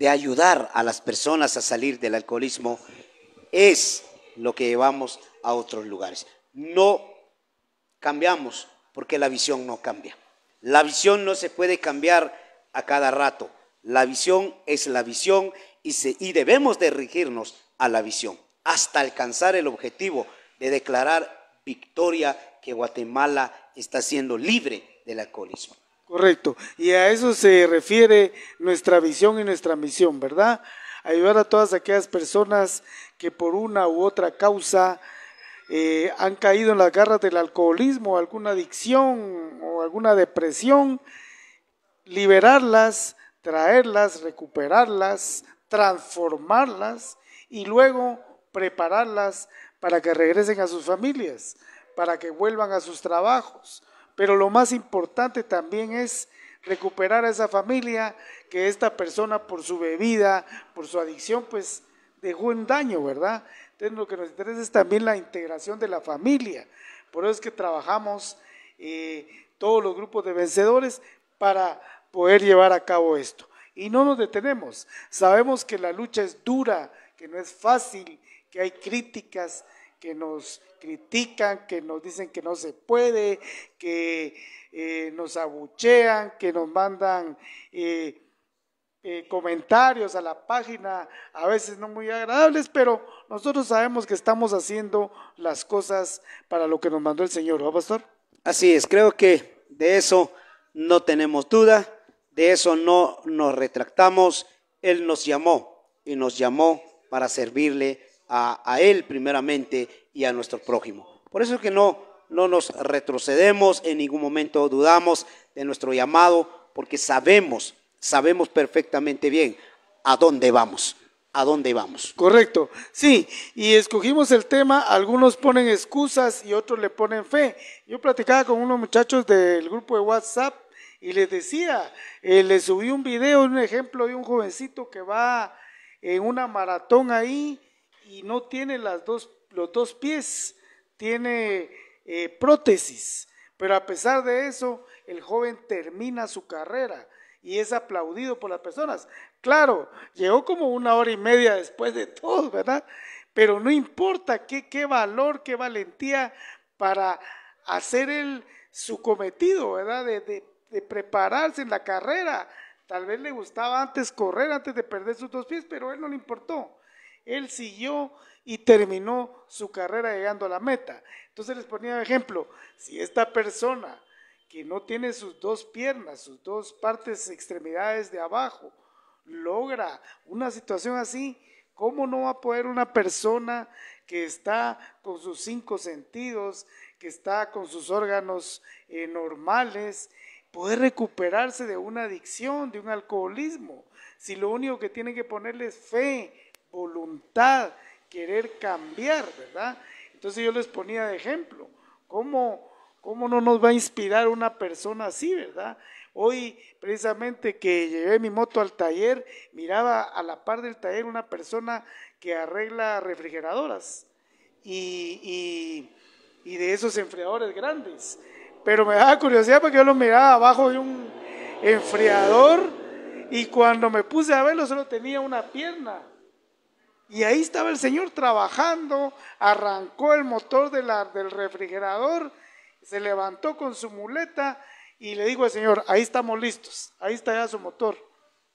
ayudar a las personas a salir del alcoholismo es lo que llevamos a otros lugares. No cambiamos porque la visión no cambia. La visión no se puede cambiar a cada rato. La visión es la visión y, debemos dirigirnos a la visión hasta alcanzar el objetivo de declarar victoria que Guatemala está siendo libre del alcoholismo. Correcto, y a eso se refiere nuestra visión y nuestra misión, ¿verdad? Ayudar a todas aquellas personas que por una u otra causa eh, han caído en las garras del alcoholismo, alguna adicción o alguna depresión, liberarlas, traerlas, recuperarlas, transformarlas y luego prepararlas para que regresen a sus familias, para que vuelvan a sus trabajos. Pero lo más importante también es recuperar a esa familia que esta persona por su bebida, por su adicción, pues dejó en daño, ¿verdad? Entonces lo que nos interesa es también la integración de la familia. Por eso es que trabajamos eh, todos los grupos de vencedores para poder llevar a cabo esto. Y no nos detenemos. Sabemos que la lucha es dura, que no es fácil, que hay críticas, que nos critican, que nos dicen que no se puede, que eh, nos abuchean, que nos mandan eh, eh, comentarios a la página, a veces no muy agradables, pero nosotros sabemos que estamos haciendo las cosas para lo que nos mandó el Señor, ¿no pastor? Así es, creo que de eso no tenemos duda, de eso no nos retractamos. Él nos llamó y nos llamó para servirle a, Él primeramente y a nuestro prójimo. Por eso que no, no nos retrocedemos, en ningún momento dudamos de nuestro llamado, porque sabemos sabemos perfectamente bien a dónde vamos. ¿A dónde vamos? Correcto. Sí, y escogimos el tema, algunos ponen excusas y otros le ponen fe. Yo platicaba con unos muchachos del grupo de WhatsApp y les decía, eh, les subí un video, un ejemplo de un jovencito que va en una maratón ahí y no tiene los dos pies, tiene eh, prótesis, pero a pesar de eso, el joven termina su carrera y es aplaudido por las personas. Claro, llegó como una hora y media después de todo, ¿verdad? Pero no importa qué, valor, qué valentía para hacer el, su cometido, ¿verdad? De, de, prepararse en la carrera. Tal vez le gustaba antes correr, antes de perder sus dos pies, pero él no le importó. Él siguió y terminó su carrera llegando a la meta. Entonces les ponía ejemplo, si esta persona que no tiene sus dos piernas, sus dos partes, extremidades de abajo, logra una situación así, ¿cómo no va a poder una persona que está con sus cinco sentidos, que está con sus órganos eh, normales, poder recuperarse de una adicción, de un alcoholismo, si lo único que tiene que ponerle es fe, voluntad, querer cambiar, ¿verdad? Entonces yo les ponía de ejemplo, cómo ¿Cómo no nos va a inspirar una persona así, verdad? Hoy, precisamente que llevé mi moto al taller, miraba a la par del taller una persona que arregla refrigeradoras y, y, de esos enfriadores grandes. Pero me daba curiosidad porque yo lo miraba abajo de un enfriador y cuando me puse a verlo solo tenía una pierna. Y ahí estaba el Señor trabajando, arrancó el motor de la, del refrigerador se levantó con su muleta y le dijo al Señor, ahí estamos listos, ahí está ya su motor.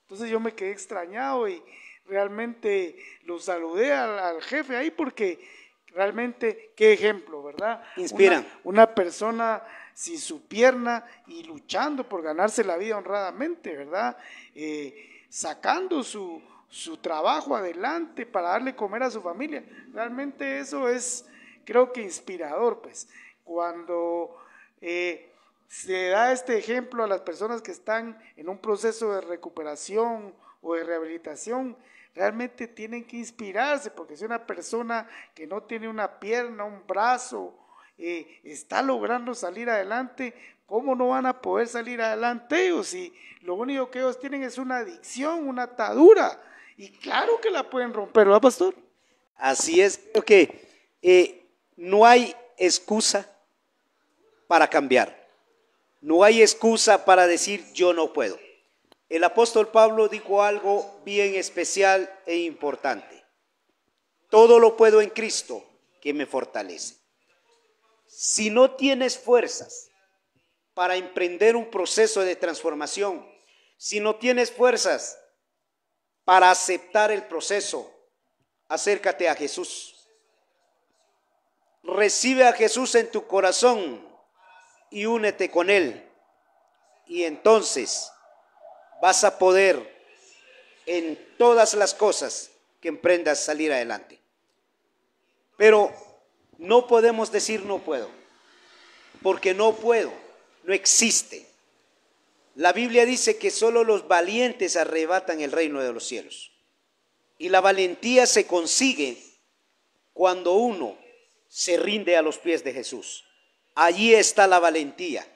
Entonces yo me quedé extrañado y realmente lo saludé al, jefe ahí porque realmente qué ejemplo, ¿verdad? Inspira. Una, persona sin su pierna y luchando por ganarse la vida honradamente, ¿verdad? Eh, sacando su, su trabajo adelante para darle comer a su familia. Realmente eso es, creo que inspirador, pues cuando eh, se da este ejemplo a las personas que están en un proceso de recuperación o de rehabilitación, realmente tienen que inspirarse, porque si una persona que no tiene una pierna, un brazo, eh, está logrando salir adelante, ¿cómo no van a poder salir adelante ellos? Si lo único que ellos tienen es una adicción, una atadura, y claro que la pueden romper, ¿verdad, pastor? Así es, porque eh, no hay excusa para cambiar. No hay excusa para decir yo no puedo. El apóstol Pablo dijo algo bien especial e importante. Todo lo puedo en Cristo que me fortalece. Si no tienes fuerzas para emprender un proceso de transformación, si no tienes fuerzas para aceptar el proceso, acércate a Jesús. Recibe a Jesús en tu corazón y únete con Él. Y entonces vas a poder en todas las cosas que emprendas salir adelante. Pero no podemos decir no puedo, porque no puedo, no existe. La Biblia dice que solo los valientes arrebatan el reino de los cielos. Y la valentía se consigue cuando uno se rinde a los pies de Jesús. Allí está la valentía,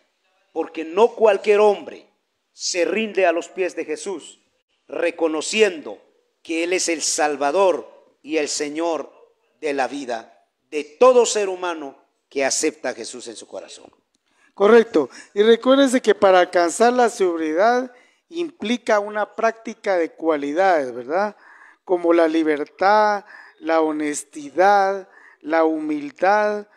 porque no cualquier hombre se rinde a los pies de Jesús, reconociendo que Él es el Salvador y el Señor de la vida de todo ser humano que acepta a Jesús en su corazón. Correcto. Y recuérdense que para alcanzar la seguridad implica una práctica de cualidades, ¿verdad? Como la libertad, la honestidad, la humildad,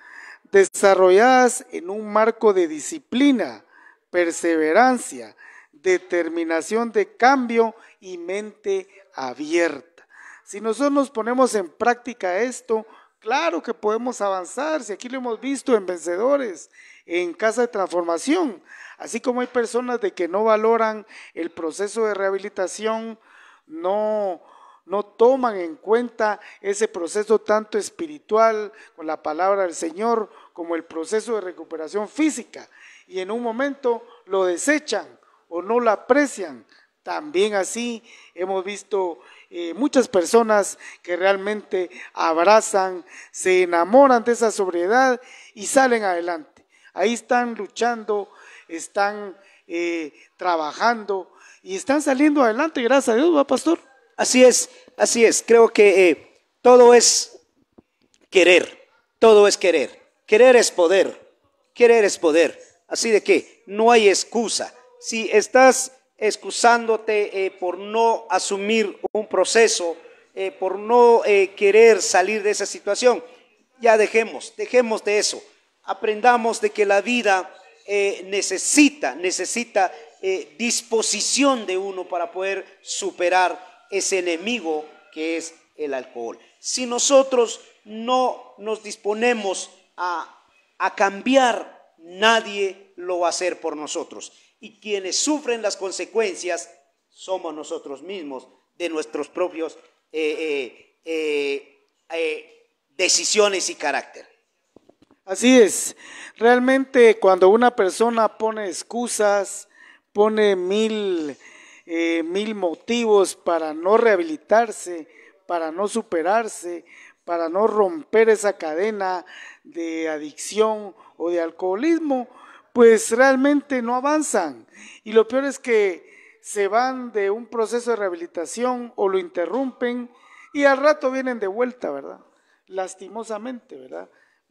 desarrolladas en un marco de disciplina, perseverancia, determinación de cambio y mente abierta. Si nosotros nos ponemos en práctica esto, claro que podemos avanzar, si aquí lo hemos visto en vencedores, en casa de transformación, así como hay personas de que no valoran el proceso de rehabilitación, no no toman en cuenta ese proceso tanto espiritual con la palabra del Señor como el proceso de recuperación física y en un momento lo desechan o no lo aprecian. También así hemos visto eh, muchas personas que realmente abrazan, se enamoran de esa sobriedad y salen adelante. Ahí están luchando, están eh, trabajando y están saliendo adelante, gracias a Dios, ¿va, pastor? Así es, así es. Creo que eh, todo es querer, todo es querer. Querer es poder. Querer es poder. Así de que no hay excusa. Si estás excusándote eh, por no asumir un proceso, eh, por no eh, querer salir de esa situación, ya dejemos, dejemos de eso. Aprendamos de que la vida necesita, necesita disposición de uno para poder superar ese enemigo que es el alcohol. Si nosotros no nos disponemos a, cambiar, nadie lo va a hacer por nosotros. Y quienes sufren las consecuencias somos nosotros mismos de nuestros propios eh, eh, eh, decisiones y carácter. Así es. Realmente cuando una persona pone excusas, pone mil motivos para no rehabilitarse, para no superarse, para no romper esa cadena de adicción o de alcoholismo, pues realmente no avanzan. Y lo peor es que se van de un proceso de rehabilitación o lo interrumpen y al rato vienen de vuelta, ¿verdad? Lastimosamente, ¿verdad?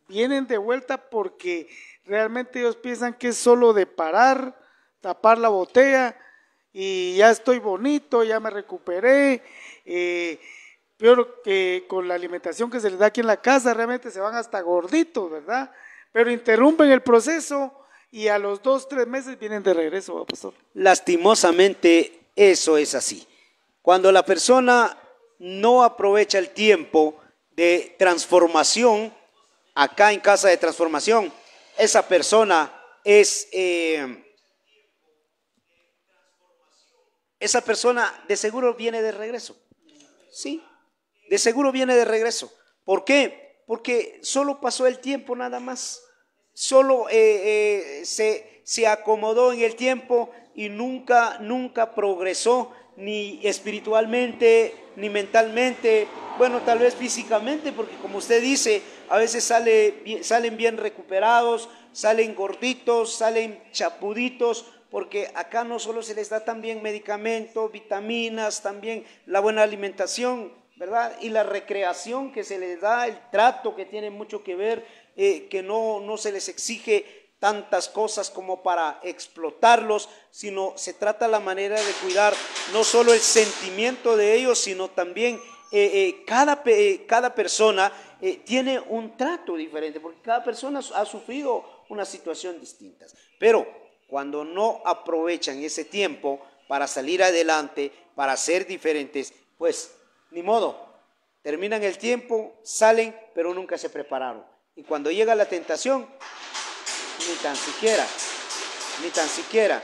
Vienen de vuelta porque realmente ellos piensan que es solo de parar, tapar la botella y ya estoy bonito, ya me recuperé. Eh, Peor que con la alimentación que se les da aquí en la casa, realmente se van hasta gorditos, ¿verdad? Pero interrumpen el proceso y a los dos, tres meses vienen de regreso, pastor. Lastimosamente, eso es así. Cuando la persona no aprovecha el tiempo de transformación, acá en casa de transformación, esa persona es... Eh, esa persona de seguro viene de regreso. Sí, de seguro viene de regreso. ¿Por qué? Porque solo pasó el tiempo nada más. Solo eh, eh, se, acomodó en el tiempo y nunca, nunca progresó, ni espiritualmente, ni mentalmente, bueno, tal vez físicamente, porque como usted dice, a veces salen bien recuperados, salen gorditos, salen chapuditos, porque acá no solo se les da también medicamentos, vitaminas, también la buena alimentación, ¿verdad? Y la recreación que se les da, el trato que tiene mucho que ver, eh, que no, se les exige tantas cosas como para explotarlos, sino se trata la manera de cuidar no solo el sentimiento de ellos, sino también eh, eh, cada, cada, persona tiene un trato diferente, porque cada persona ha sufrido una situación distinta. Pero cuando no aprovechan ese tiempo para salir adelante, para ser diferentes, pues ni modo, terminan el tiempo, salen, pero nunca se prepararon. Y cuando llega la tentación, ni tan siquiera, ni tan siquiera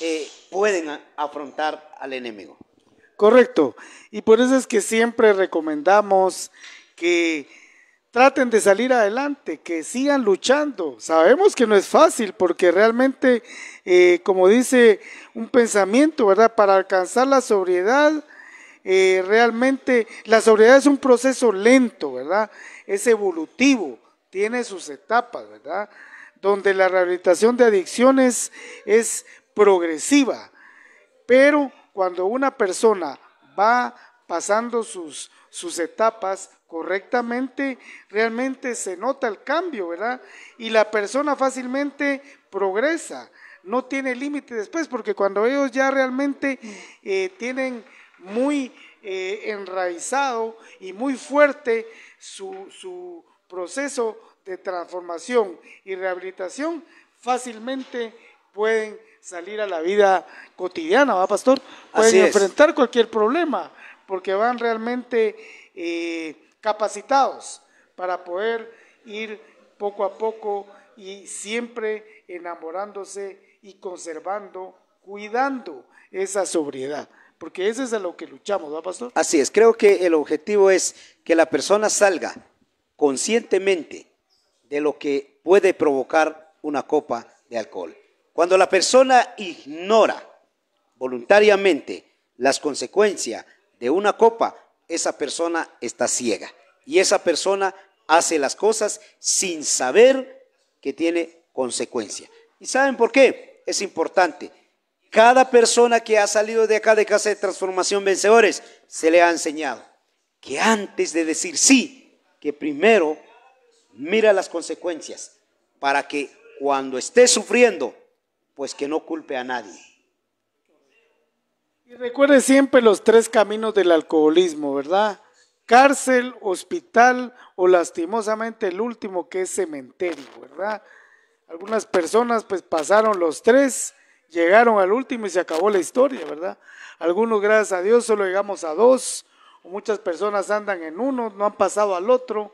eh, pueden afrontar al enemigo. Correcto. Y por eso es que siempre recomendamos que traten de salir adelante, que sigan luchando. Sabemos que no es fácil porque realmente, eh, como dice un pensamiento, ¿verdad? Para alcanzar la sobriedad eh, realmente la sobriedad es un proceso lento, ¿verdad? Es evolutivo, tiene sus etapas, ¿verdad? Donde la rehabilitación de adicciones es progresiva, pero cuando una persona va pasando sus, etapas correctamente, realmente se nota el cambio, ¿verdad? Y la persona fácilmente progresa, no tiene límite después, porque cuando ellos ya realmente eh, tienen muy eh, enraizado y muy fuerte su, proceso de transformación y rehabilitación, fácilmente pueden salir a la vida cotidiana, ¿va, pastor? Pueden enfrentar cualquier problema, porque van realmente eh, capacitados para poder ir poco a poco y siempre enamorándose y conservando, cuidando esa sobriedad porque eso es a lo que luchamos, ¿verdad, pastor? Así es, creo que el objetivo es que la persona salga conscientemente de lo que puede provocar una copa de alcohol. Cuando la persona ignora voluntariamente las consecuencias de una copa, esa persona está ciega y esa persona hace las cosas sin saber que tiene consecuencia. ¿Y saben por qué? Es importante cada persona que ha salido de acá de Casa de Transformación Vencedores se le ha enseñado que antes de decir sí, que primero mira las consecuencias para que cuando esté sufriendo, pues que no culpe a nadie. Y recuerde siempre los tres caminos del alcoholismo, ¿verdad? Cárcel, hospital o lastimosamente el último que es cementerio, ¿verdad? Algunas personas pues pasaron los tres llegaron al último y se acabó la historia, ¿verdad? Algunos, gracias a Dios, solo llegamos a dos, muchas personas andan en uno, no han pasado al otro,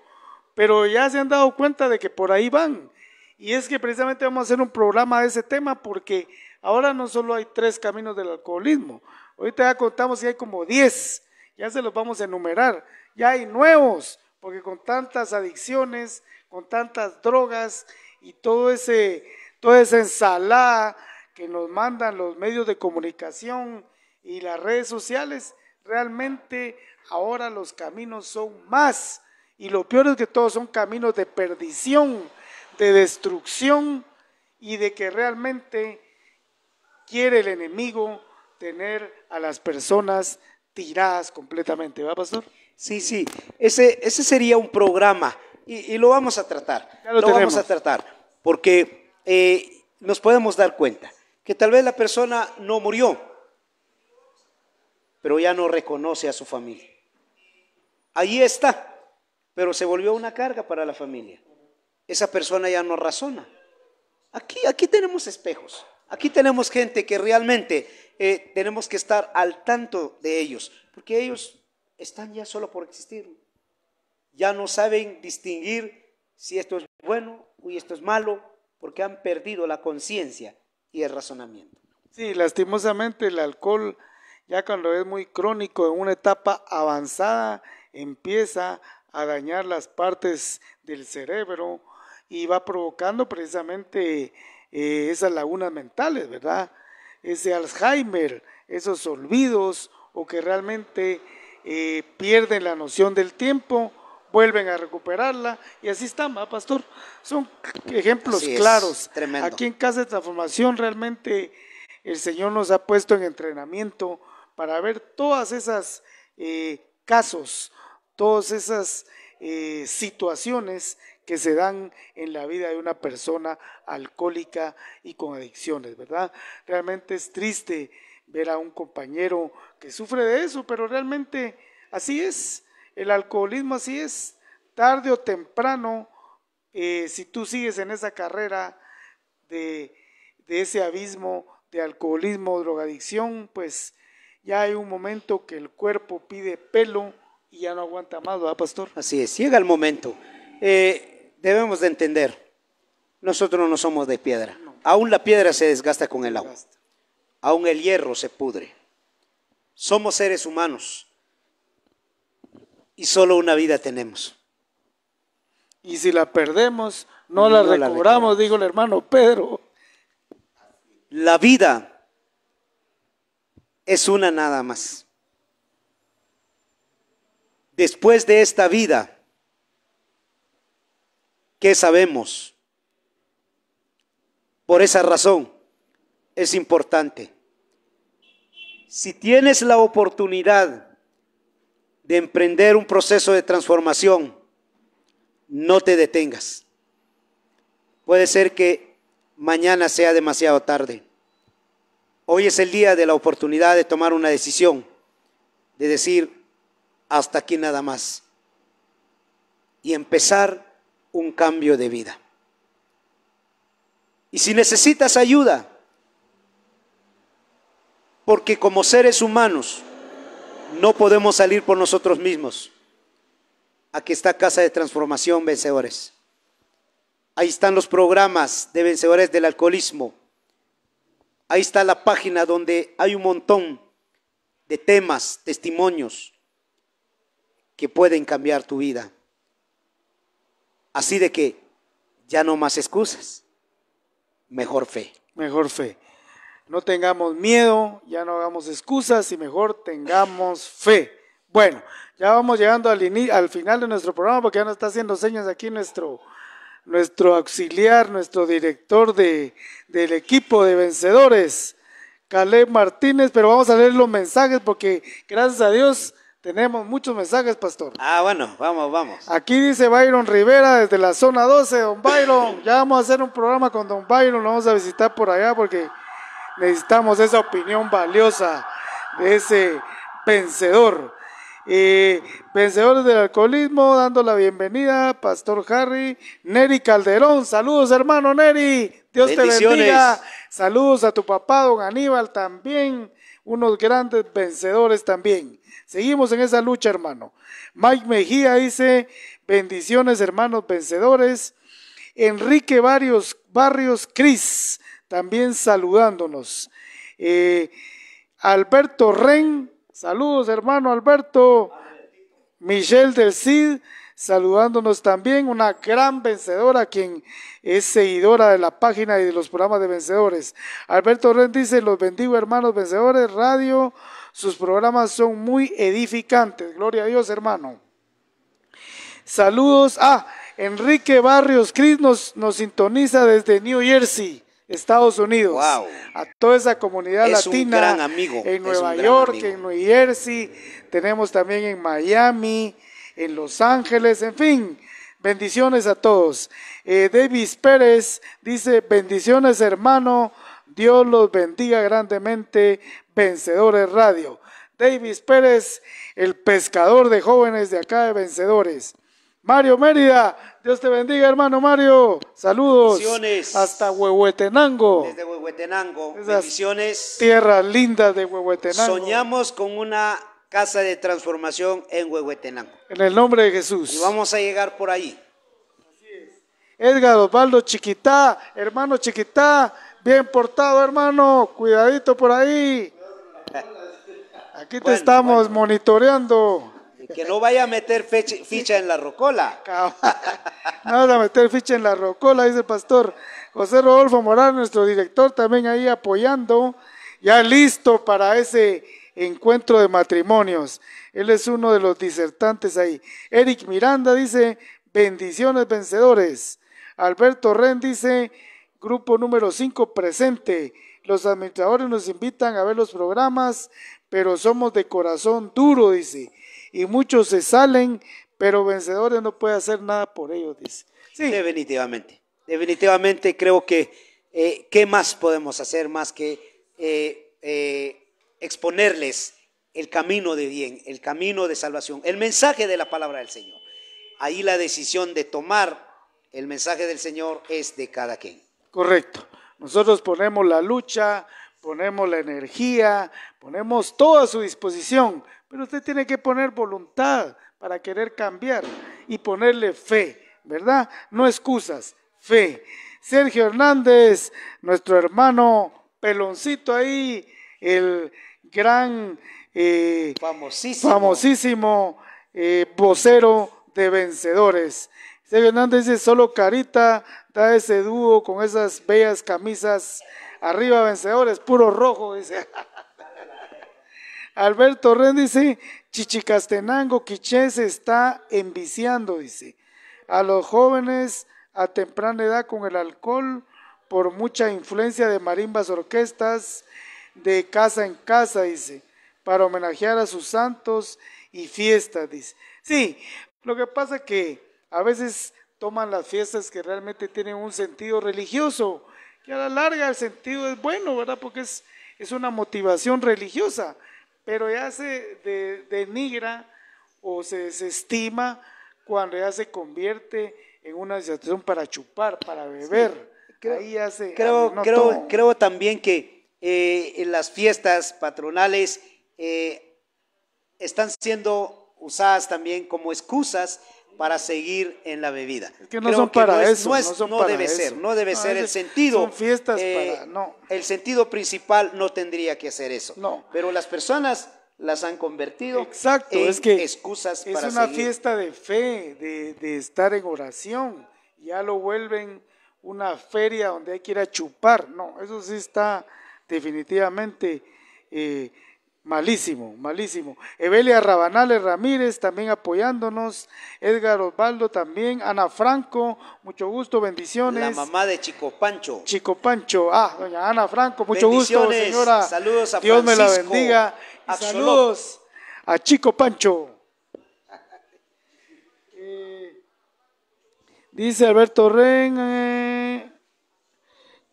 pero ya se han dado cuenta de que por ahí van. Y es que precisamente vamos a hacer un programa de ese tema porque ahora no solo hay tres caminos del alcoholismo, ahorita ya contamos que hay como diez, ya se los vamos a enumerar, ya hay nuevos, porque con tantas adicciones, con tantas drogas y todo ese, toda esa ensalada que nos mandan los medios de comunicación y las redes sociales, realmente ahora los caminos son más. Y lo peor es que todos son caminos de perdición, de destrucción y de que realmente quiere el enemigo tener a las personas tiradas completamente, ¿va, pastor? Sí, sí, ese, ese sería un programa y, lo vamos a tratar. lo, vamos a tratar porque eh, nos podemos dar cuenta que tal vez la persona no murió, pero ya no reconoce a su familia. Ahí está, pero se volvió una carga para la familia. Esa persona ya no razona. Aquí, aquí tenemos espejos, aquí tenemos gente que realmente eh, tenemos que estar al tanto de ellos, porque ellos están ya solo por existir. Ya no saben distinguir si esto es bueno o esto es malo, porque han perdido la conciencia y el razonamiento. Sí, lastimosamente el alcohol, ya cuando es muy crónico, en una etapa avanzada, empieza a dañar las partes del cerebro y va provocando precisamente eh, esas lagunas mentales, ¿verdad? Ese Alzheimer, esos olvidos o que realmente eh, pierden la noción del tiempo vuelven a recuperarla y así está, pastor? Son ejemplos claros. Aquí en Casa de Transformación realmente el Señor nos ha puesto en entrenamiento para ver todas esas eh, casos, todas esas eh, situaciones que se dan en la vida de una persona alcohólica y con adicciones, ¿verdad? Realmente es triste ver a un compañero que sufre de eso, pero realmente así es. El alcoholismo así es, tarde o temprano, eh, si tú sigues en esa carrera de, ese abismo de alcoholismo, o drogadicción, pues ya hay un momento que el cuerpo pide pelo y ya no aguanta más, ¿verdad, pastor? Así es, llega el momento. Eh, debemos de entender, nosotros no somos de piedra. Aún la piedra se desgasta con el agua. Aún el hierro se pudre. Somos seres humanos y solo una vida tenemos. Y si la perdemos, no, la, recobramos, digo el hermano Pedro. La vida es una nada más. Después de esta vida, ¿qué sabemos? Por esa razón es importante. Si tienes la oportunidad de emprender un proceso de transformación, no te detengas. Puede ser que mañana sea demasiado tarde. Hoy es el día de la oportunidad de tomar una decisión, de decir, hasta aquí nada más, y empezar un cambio de vida. Y si necesitas ayuda, porque como seres humanos, no podemos salir por nosotros mismos. Aquí está Casa de Transformación Vencedores. Ahí están los programas de vencedores del alcoholismo. Ahí está la página donde hay un montón de temas, testimonios que pueden cambiar tu vida. Así de que ya no más excusas, mejor fe. Mejor fe no tengamos miedo, ya no hagamos excusas y mejor tengamos fe. Bueno, ya vamos llegando al, final de nuestro programa porque ya nos está haciendo señas aquí nuestro, nuestro auxiliar, nuestro director de, del equipo de vencedores, Caleb Martínez, pero vamos a leer los mensajes porque gracias a Dios tenemos muchos mensajes, pastor. Ah, bueno, vamos, vamos. Aquí dice Byron Rivera desde la zona 12, don Byron, ya vamos a hacer un programa con don Byron, lo vamos a visitar por allá porque... Necesitamos esa opinión valiosa de ese vencedor. Eh, vencedores del alcoholismo, dando la bienvenida, Pastor Harry, Neri Calderón, saludos hermano Neri, Dios te bendiga, saludos a tu papá, don Aníbal también, unos grandes vencedores también. Seguimos en esa lucha, hermano. Mike Mejía dice, bendiciones hermanos vencedores. Enrique Barrios, Barrios Cris, también saludándonos. Eh, Alberto Ren, saludos hermano Alberto. Michelle del Cid, saludándonos también, una gran vencedora, quien es seguidora de la página y de los programas de vencedores. Alberto Ren dice, los bendigo hermanos vencedores, radio, sus programas son muy edificantes, gloria a Dios hermano. Saludos a ah, Enrique Barrios Cris, nos sintoniza desde New Jersey. Estados Unidos, a toda esa comunidad latina, en Nueva York, en New Jersey, tenemos también en Miami, en Los Ángeles, en fin, bendiciones a todos. Eh, Davis Pérez dice, bendiciones hermano, Dios los bendiga grandemente, Vencedores Radio. Davis Pérez, el pescador de jóvenes de acá de Vencedores. Mario Mérida, Dios te bendiga, hermano Mario. Saludos. Hasta Huehuetenango. Desde Huehuetenango. Bendiciones. Tierras lindas de Huehuetenango. Soñamos con una casa de transformación en Huehuetenango. En el nombre de Jesús. Y vamos a llegar por ahí. Así es. Edgar Osvaldo Chiquitá, hermano Chiquitá, bien portado, hermano. Cuidadito por ahí. [laughs] Aquí te estamos monitoreando. Que no vaya a meter ficha en la rocola. [laughs] No vaya a meter ficha en la rocola, dice el pastor. José Rodolfo Morán, nuestro director, también ahí apoyando, ya listo para ese encuentro de matrimonios. Él es uno de los disertantes ahí. Eric Miranda dice, bendiciones vencedores. Alberto Ren dice, grupo número 5 presente. Los administradores nos invitan a ver los programas, pero somos de corazón duro, dice y muchos se salen, pero vencedores no puede hacer nada por ellos, dice. Sí. Definitivamente, definitivamente creo que eh, qué más podemos hacer más que eh, eh, exponerles el camino de bien, el camino de salvación, el mensaje de la palabra del Señor. Ahí la decisión de tomar el mensaje del Señor es de cada quien. Correcto. Nosotros ponemos la lucha, ponemos la energía, ponemos toda a su disposición pero usted tiene que poner voluntad para querer cambiar y ponerle fe, ¿verdad? No excusas, fe. Sergio Hernández, nuestro hermano peloncito ahí, el gran, eh, famosísimo, eh, vocero de vencedores. Sergio Hernández dice, solo Carita da ese dúo con esas bellas camisas. Arriba vencedores, puro rojo, dice. [laughs] Alberto Ren dice, Chichicastenango, Quiché se está enviciando, dice, a los jóvenes a temprana edad con el alcohol por mucha influencia de marimbas orquestas de casa en casa, dice, para homenajear a sus santos y fiestas, dice. Sí, lo que pasa que a veces toman las fiestas que realmente tienen un sentido religioso, que a la larga el sentido es bueno, ¿verdad? Porque es una motivación religiosa, pero ya se denigra o se desestima cuando ya se convierte en una situación para chupar, para beber. creo, también que eh, en las fiestas patronales eh, están siendo usadas también como excusas para seguir en la bebida. Es que no son para eso. No, debe ser, no debe ser el sentido. Son fiestas eh, para, no. El sentido principal no tendría que ser eso. No. Pero las personas las han convertido Exacto, en es que excusas para Es una fiesta de fe, de, de estar en oración. Ya lo vuelven una feria donde hay que ir a chupar. No, eso sí está definitivamente eh, Malísimo, malísimo. Evelia Rabanales Ramírez también apoyándonos. Edgar Osvaldo también. Ana Franco, mucho gusto, bendiciones. La mamá de Chico Pancho. Chico Pancho, ah, doña Ana Franco, mucho gusto, señora. Saludos a Dios me la bendiga. saludos a Chico Pancho. [laughs] Eh, dice Alberto Ren. Eh,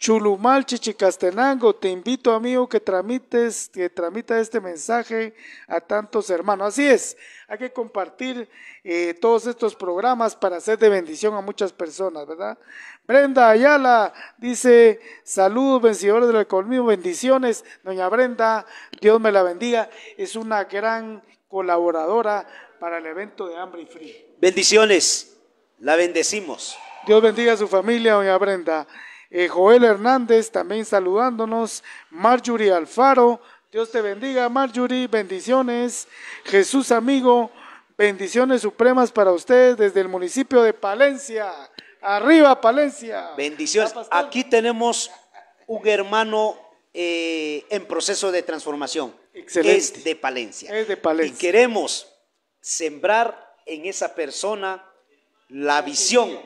Chulumal, Chichicastenango, te invito, amigo, que tramites, que tramita este mensaje a tantos hermanos. Así es, hay que compartir eh, todos estos programas para ser de bendición a muchas personas, ¿verdad? Brenda Ayala dice, saludos, vencedores del Economía, bendiciones. Doña Brenda, Dios me la bendiga, es una gran colaboradora para el evento de Hambre y Frío. Bendiciones, la bendecimos. Dios bendiga a su familia, doña Brenda. Eh, Joel Hernández también saludándonos, Marjorie Alfaro, Dios te bendiga, Marjorie, bendiciones, Jesús amigo, bendiciones supremas para ustedes desde el municipio de Palencia, arriba Palencia. Bendiciones, aquí tenemos un hermano eh, en proceso de transformación. Excelente. Es de Palencia. Es de Palencia. Y queremos sembrar en esa persona la visión,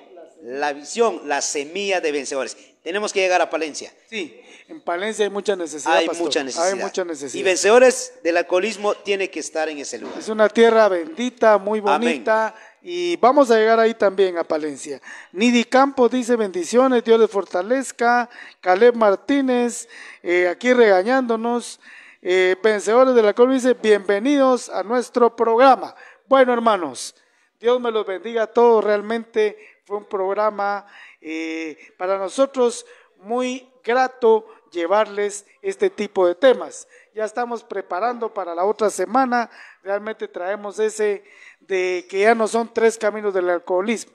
la visión, la semilla de vencedores. Tenemos que llegar a Palencia. Sí, en Palencia hay mucha necesidad. Hay mucha necesidad. Hay mucha necesidad. Y vencedores del alcoholismo tiene que estar en ese lugar. Es una tierra bendita, muy bonita. Y vamos a llegar ahí también a Palencia. Nidi Campos dice bendiciones, Dios les fortalezca. Caleb Martínez, eh, aquí regañándonos. Eh, vencedores del alcoholismo dice bienvenidos a nuestro programa. Bueno, hermanos, Dios me los bendiga a todos. Realmente fue un programa eh, para nosotros muy grato llevarles este tipo de temas. Ya estamos preparando para la otra semana, realmente traemos ese de que ya no son tres caminos del alcoholismo,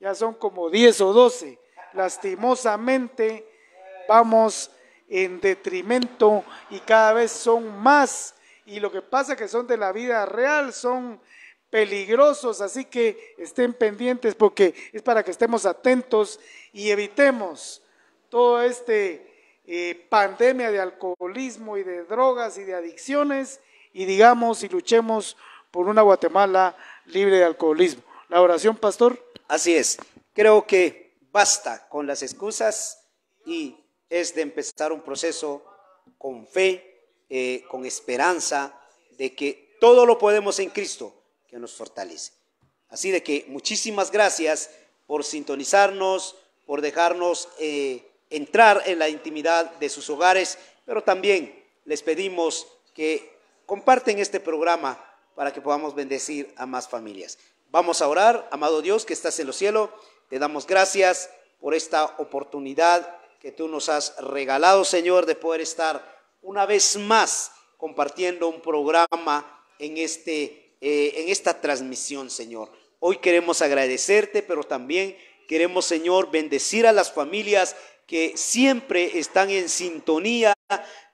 ya son como diez o doce. Lastimosamente vamos en detrimento y cada vez son más. Y lo que pasa que son de la vida real, son peligrosos, así que estén pendientes porque es para que estemos atentos y evitemos todo esta eh, pandemia de alcoholismo y de drogas y de adicciones y digamos y luchemos por una Guatemala libre de alcoholismo. La oración, pastor. Así es. Creo que basta con las excusas y es de empezar un proceso con fe, eh, con esperanza de que todo lo podemos en Cristo que nos fortalece. Así de que muchísimas gracias por sintonizarnos, por dejarnos eh, entrar en la intimidad de sus hogares, pero también les pedimos que comparten este programa para que podamos bendecir a más familias. Vamos a orar, amado Dios que estás en los cielos, te damos gracias por esta oportunidad que tú nos has regalado, Señor, de poder estar una vez más compartiendo un programa en este eh, en esta transmisión, Señor. Hoy queremos agradecerte, pero también queremos, Señor, bendecir a las familias que siempre están en sintonía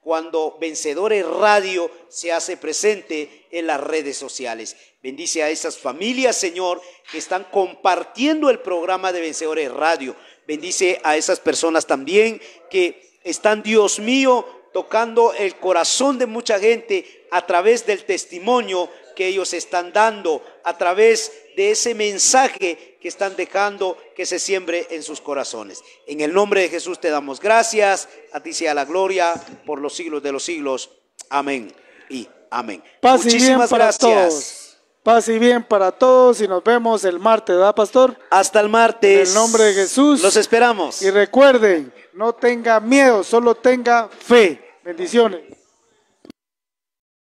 cuando Vencedores Radio se hace presente en las redes sociales. Bendice a esas familias, Señor, que están compartiendo el programa de Vencedores Radio. Bendice a esas personas también que están, Dios mío, tocando el corazón de mucha gente a través del testimonio que ellos están dando a través de ese mensaje que están dejando que se siembre en sus corazones. En el nombre de Jesús te damos gracias, a ti sea la gloria por los siglos de los siglos. Amén y amén. Paz y bien para Todos. Paz y bien para todos y nos vemos el martes, ¿verdad, pastor? Hasta el martes. En el nombre de Jesús. Los esperamos. Y recuerden, no tenga miedo, solo tenga fe. Bendiciones.